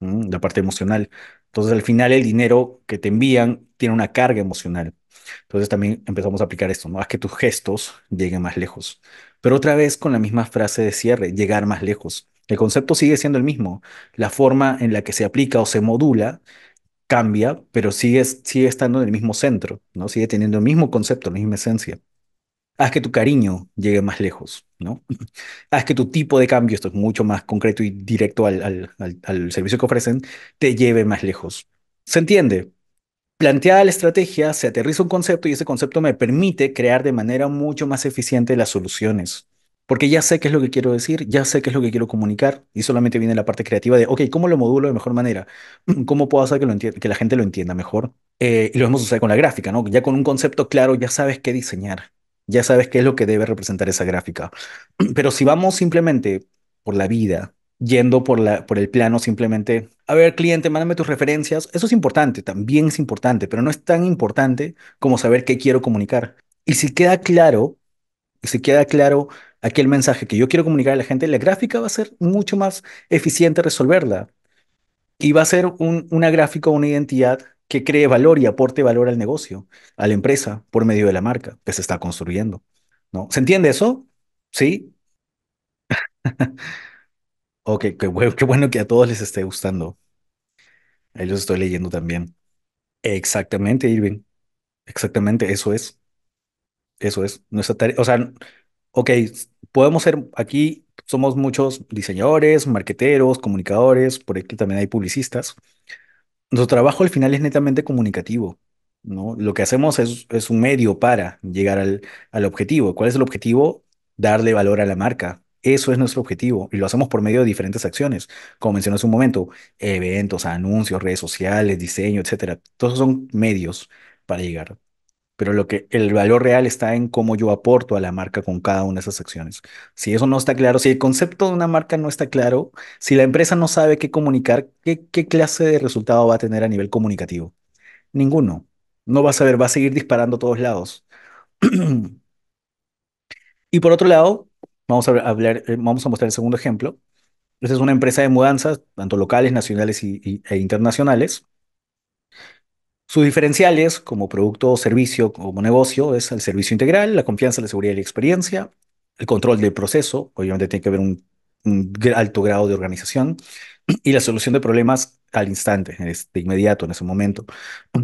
la parte emocional. Entonces, al final, el dinero que te envían tiene una carga emocional. Entonces, también empezamos a aplicar esto, ¿no? Haz que tus gestos lleguen más lejos. Pero otra vez con la misma frase de cierre, llegar más lejos. El concepto sigue siendo el mismo. La forma en la que se aplica o se modula cambia, pero sigue, sigue estando en el mismo centro, ¿no? Sigue teniendo el mismo concepto, la misma esencia. Haz que tu cariño llegue más lejos, ¿no? Haz que tu tipo de cambio, esto es mucho más concreto y directo al, servicio que ofrecen, te lleve más lejos. ¿Se entiende? planteada la estrategia, se aterriza un concepto y ese concepto me permite crear de manera mucho más eficiente las soluciones. Porque ya sé qué es lo que quiero decir, ya sé qué es lo que quiero comunicar y solamente viene la parte creativa de, ok, ¿cómo lo modulo de mejor manera? ¿Cómo puedo hacer que, que la gente lo entienda mejor? Eh, y lo hemos usado con la gráfica, ¿no? Ya con un concepto claro, ya sabes qué diseñar, ya sabes qué es lo que debe representar esa gráfica. Pero si vamos simplemente por la vida, yendo por, la, por el plano simplemente, a ver, cliente, mándame tus referencias, eso es importante, también es importante, pero no es tan importante como saber qué quiero comunicar. Y si queda claro, si queda claro aquel mensaje que yo quiero comunicar a la gente, la gráfica va a ser mucho más eficiente resolverla. Y va a ser una gráfica, una identidad que cree valor y aporte valor al negocio, a la empresa, por medio de la marca que se está construyendo. ¿no? ¿Se entiende eso? ¿Sí? ok, qué, qué bueno que a todos les esté gustando. Ahí los estoy leyendo también. Exactamente, Irving. Exactamente, eso es. Eso es. Nuestra tarea, o sea, ok, podemos ser aquí, somos muchos diseñadores, marqueteros, comunicadores, por aquí también hay publicistas, nuestro trabajo al final es netamente comunicativo, ¿no? Lo que hacemos es, un medio para llegar al, al objetivo. ¿Cuál es el objetivo? Darle valor a la marca, eso es nuestro objetivo y lo hacemos por medio de diferentes acciones, como mencioné hace un momento, eventos, anuncios, redes sociales, diseño, etcétera. Todos son medios para llegar pero lo que el valor real está en cómo yo aporto a la marca con cada una de esas acciones. Si eso no está claro, si el concepto de una marca no está claro, si la empresa no sabe qué comunicar, ¿qué, clase de resultado va a tener a nivel comunicativo? Ninguno. No va a saber, va a seguir disparando a todos lados. y por otro lado, vamos a, hablar, eh, vamos a mostrar el segundo ejemplo. Esta es una empresa de mudanzas, tanto locales, nacionales e internacionales. Sus diferenciales como producto o servicio, como negocio, es el servicio integral, la confianza, la seguridad y la experiencia, el control del proceso, obviamente tiene que haber un, alto grado de organización, y la solución de problemas al instante, de este, inmediato, en ese momento.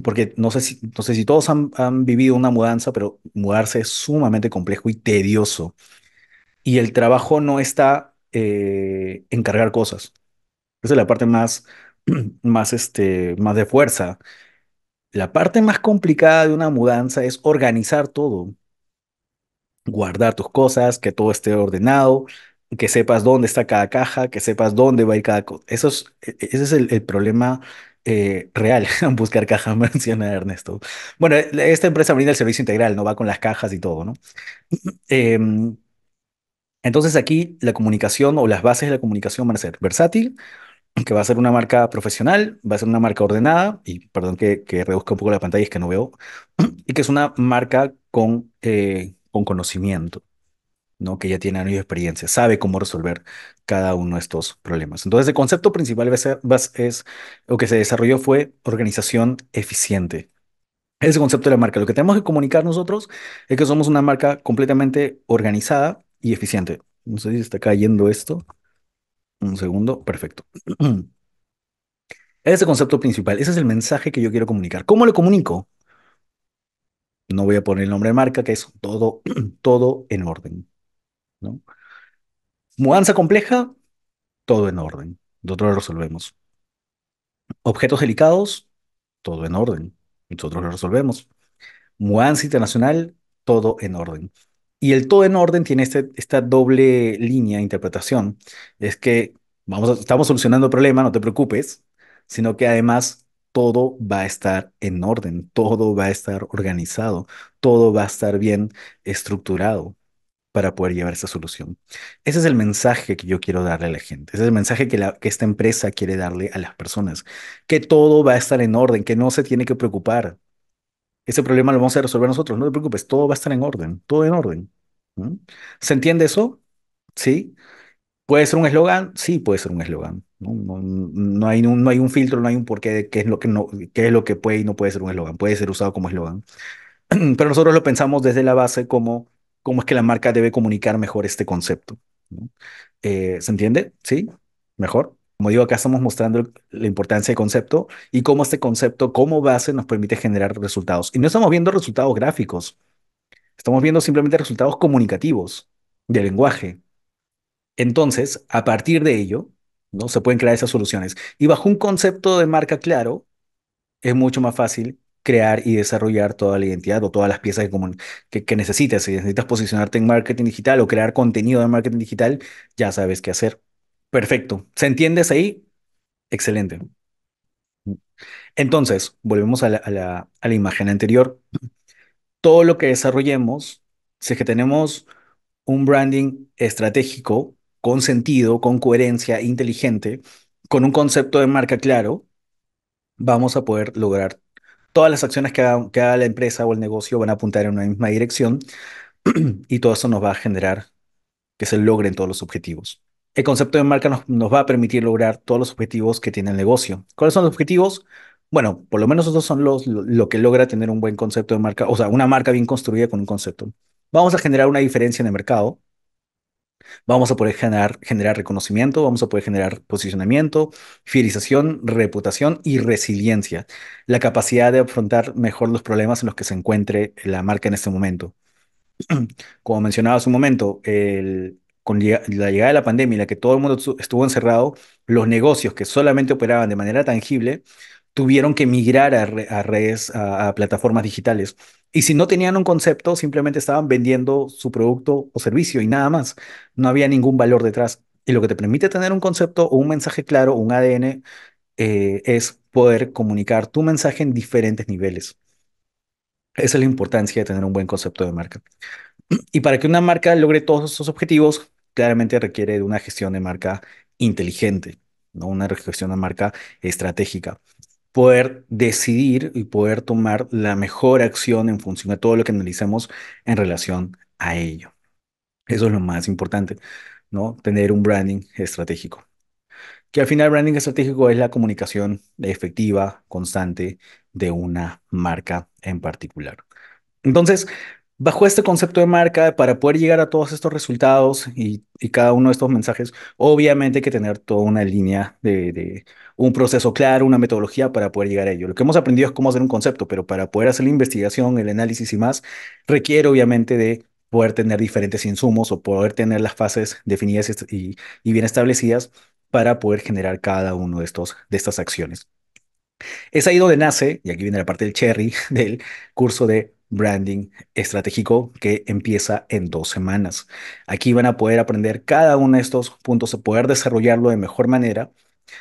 Porque no sé si, no sé si todos han, vivido una mudanza, pero mudarse es sumamente complejo y tedioso. Y el trabajo no está eh, en cargar cosas. Esa es la parte más, más, este, más de fuerza la parte más complicada de una mudanza es organizar todo. Guardar tus cosas, que todo esté ordenado, que sepas dónde está cada caja, que sepas dónde va a ir cada cosa. Eso es, e, e, ese es el, problema eh, real, buscar cajas, menciona Ernesto. Bueno, e, esta empresa brinda el servicio integral, no va con las cajas y todo, ¿no? Em, entonces aquí la comunicación o las bases de la comunicación van a ser versátil, que va a ser una marca profesional, va a ser una marca ordenada, y perdón que, reduzca un poco la pantalla, es que no veo, y que es una marca con, eh, con conocimiento, ¿no? que ya tiene años de experiencia, sabe cómo resolver cada uno de estos problemas. Entonces, el concepto principal ser, es, lo que se desarrolló fue organización eficiente. Ese concepto de la marca. Lo que tenemos que comunicar nosotros es que somos una marca completamente organizada y eficiente. No sé si está cayendo esto. Un segundo, perfecto. Ese es el concepto principal, ese es el mensaje que yo quiero comunicar. ¿Cómo lo comunico? No voy a poner el nombre de marca, que es todo, todo en orden. ¿no? Mudanza compleja, todo en orden. Nosotros lo resolvemos. Objetos delicados, todo en orden. Nosotros lo resolvemos. Mudanza internacional, todo en orden. Y el todo en orden tiene este, esta doble línea de interpretación. Es que vamos estamos solucionando el problema, no te preocupes, sino que además todo va a estar en orden, todo va a estar organizado, todo va a estar bien estructurado para poder llevar esa solución. Ese es el mensaje que yo quiero darle a la gente, ese es el mensaje que, que esta empresa quiere darle a las personas, que todo va a estar en orden, que no se tiene que preocupar, ese problema lo vamos a resolver nosotros, no te preocupes, todo va a estar en orden, todo en orden. ¿Se entiende eso? Sí. ¿Puede ser un eslogan? Sí, puede ser un eslogan. ¿no? hay un, filtro, no hay un porqué de qué es lo que, no, qué es lo que puede y no puede ser un eslogan. Puede ser usado como eslogan. Pero nosotros lo pensamos desde la base como cómo es que la marca debe comunicar mejor este concepto. Eh, ¿Se entiende? ¿Sí? ¿Mejor? Como digo, acá estamos mostrando la importancia del concepto y cómo este concepto como base nos permite generar resultados. Y no estamos viendo resultados gráficos, estamos viendo simplemente resultados comunicativos de lenguaje. Entonces, a partir de ello, ¿no? se pueden crear esas soluciones. Y bajo un concepto de marca claro, es mucho más fácil crear y desarrollar toda la identidad o todas las piezas que necesitas. Si necesitas posicionarte en marketing digital o crear contenido de marketing digital, ya sabes qué hacer. Perfecto. ¿Se entiendes ahí? Excelente. Entonces, volvemos a la, imagen anterior. Todo lo que desarrollemos, si que tenemos un branding estratégico, con sentido, con coherencia, inteligente, con un concepto de marca claro, vamos a poder lograr todas las acciones que haga, que haga la empresa o el negocio van a apuntar en una misma dirección y todo eso nos va a generar que se logren todos los objetivos. El concepto de marca nos, va a permitir lograr todos los objetivos que tiene el negocio. ¿Cuáles son los objetivos? Bueno, por lo menos esos son los, lo, que logra tener un buen concepto de marca, o sea, una marca bien construida con un concepto. Vamos a generar una diferencia en el mercado, Vamos a poder generar, generar, reconocimiento, vamos a poder generar posicionamiento, fidelización, reputación y resiliencia. La capacidad de afrontar mejor los problemas en los que se encuentre la marca en este momento. Como mencionaba hace un momento, el, con la llegada de la pandemia en la que todo el mundo estuvo encerrado, los negocios que solamente operaban de manera tangible tuvieron que migrar a, redes, a, plataformas digitales. Y si no tenían un concepto, simplemente estaban vendiendo su producto o servicio y nada más. No había ningún valor detrás. Y lo que te permite tener un concepto o un mensaje claro, un ADN, eh, es poder comunicar tu mensaje en diferentes niveles. Esa es la importancia de tener un buen concepto de marca. Y para que una marca logre todos esos objetivos, claramente requiere de una gestión de marca inteligente, ¿no? una gestión de marca estratégica. Poder decidir y poder tomar la mejor acción en función de todo lo que analicemos en relación a ello. Eso es lo más importante, ¿no? Tener un branding estratégico que al final branding estratégico es la comunicación efectiva, constante de una marca en particular. Entonces, bajo este concepto de marca, para poder llegar a todos estos resultados y, cada uno de estos mensajes, obviamente hay que tener toda una línea de, un proceso claro, una metodología para poder llegar a ello. Lo que hemos aprendido es cómo hacer un concepto, pero para poder hacer la investigación, el análisis y más, requiere obviamente de poder tener diferentes insumos o poder tener las fases definidas y, bien establecidas para poder generar cada uno de, estos, de estas acciones. Es ahí donde nace, y aquí viene la parte del cherry, del curso de branding estratégico que empieza en dos semanas. Aquí van a poder aprender cada uno de estos puntos, poder desarrollarlo de mejor manera.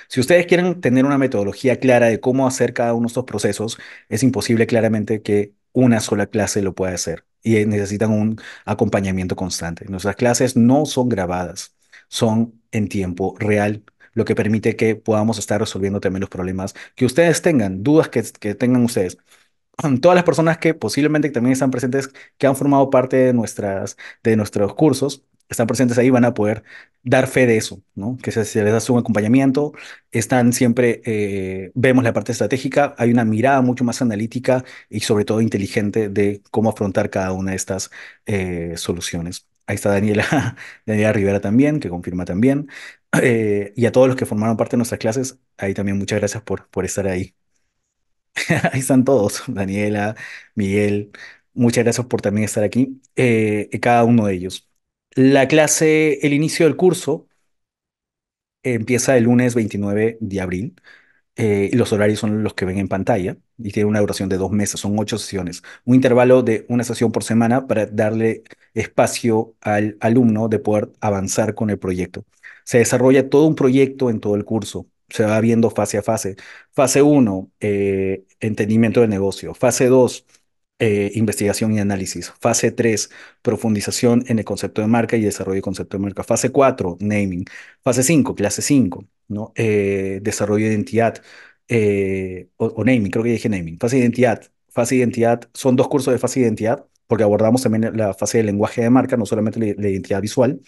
Si ustedes quieren tener una metodología clara de cómo hacer cada uno de estos procesos, es imposible claramente que una sola clase lo pueda hacer y necesitan un acompañamiento constante. Nuestras clases no son grabadas, son en tiempo real lo que permite que podamos estar resolviendo también los problemas que ustedes tengan, dudas que tengan ustedes. todas las personas que posiblemente también están presentes, que han formado parte de, nuestras, de nuestros cursos, están presentes ahí, van a poder dar fe de eso, ¿no? Que se, les da su acompañamiento, están siempre, eh, vemos la parte estratégica, hay una mirada mucho más analítica y sobre todo inteligente de cómo afrontar cada una de estas eh, soluciones. Ahí está Daniela, Daniela Rivera también, que confirma también. Eh, y a todos los que formaron parte de nuestras clases, ahí también muchas gracias por, por estar ahí. Ahí están todos, Daniela, Miguel, muchas gracias por también estar aquí, eh, cada uno de ellos. La clase, el inicio del curso empieza el lunes 29 de abril. Eh, los horarios son los que ven en pantalla y tiene una duración de dos meses, son ocho sesiones, un intervalo de una sesión por semana para darle espacio al alumno de poder avanzar con el proyecto. Se desarrolla todo un proyecto en todo el curso, se va viendo fase a fase. Fase 1, eh, entendimiento del negocio. Fase 2, eh, investigación y análisis. Fase 3, profundización en el concepto de marca y desarrollo de concepto de marca. Fase 4, naming. Fase 5, clase 5, ¿no? Eh, desarrollo de identidad o, naming, creo que dije naming. Fase de identidad. Fase identidad, son dos cursos de fase de identidad, porque abordamos también la fase del lenguaje de marca, no solamente la identidad visual.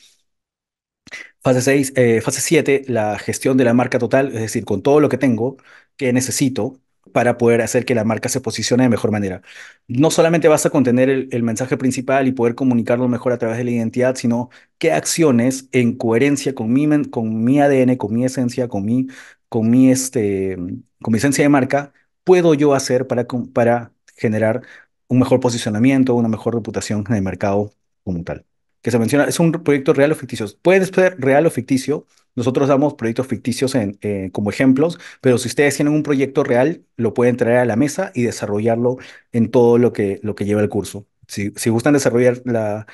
Fase 6, eh, fase 7, la gestión de la marca total, es decir, con todo lo que tengo, que necesito para poder hacer que la marca se posicione de mejor manera. No solamente vas a contener el, mensaje principal y poder comunicarlo mejor a través de la identidad, sino qué acciones en coherencia con mi, con mi ADN, con mi esencia, con mi, con mi, este, con mi esencia de marca, puedo yo hacer para, para generar un mejor posicionamiento, una mejor reputación en el mercado como tal que se menciona, ¿es un proyecto real o ficticio? Puede ser real o ficticio. Nosotros damos proyectos ficticios en, eh, como ejemplos, pero si ustedes tienen un proyecto real, lo pueden traer a la mesa y desarrollarlo en todo lo que, lo que lleva el curso. Si, si gustan desarrollar la,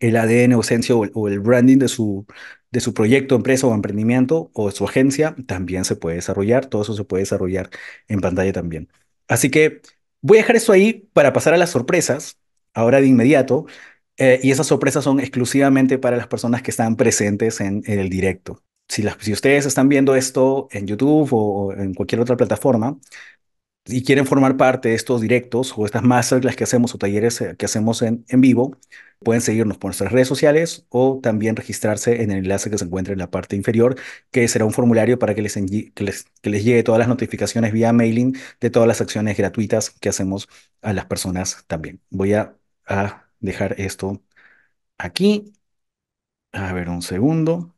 el ADN o esencia o, el branding de su, de su proyecto, empresa o emprendimiento o su agencia, también se puede desarrollar. Todo eso se puede desarrollar en pantalla también. Así que voy a dejar eso ahí para pasar a las sorpresas ahora de inmediato. Eh, y esas sorpresas son exclusivamente para las personas que están presentes en, el directo. Si, ustedes están viendo esto en YouTube o en cualquier otra plataforma, y quieren formar parte de estos directos o estas masterclass que hacemos o talleres eh, que hacemos en, vivo, pueden seguirnos por nuestras redes sociales o también registrarse en el enlace que se encuentra en la parte inferior, que será un formulario para que les, llegue todas las notificaciones vía mailing de todas las acciones gratuitas que hacemos a las personas también. Voy a dejar esto aquí. A ver, un segundo.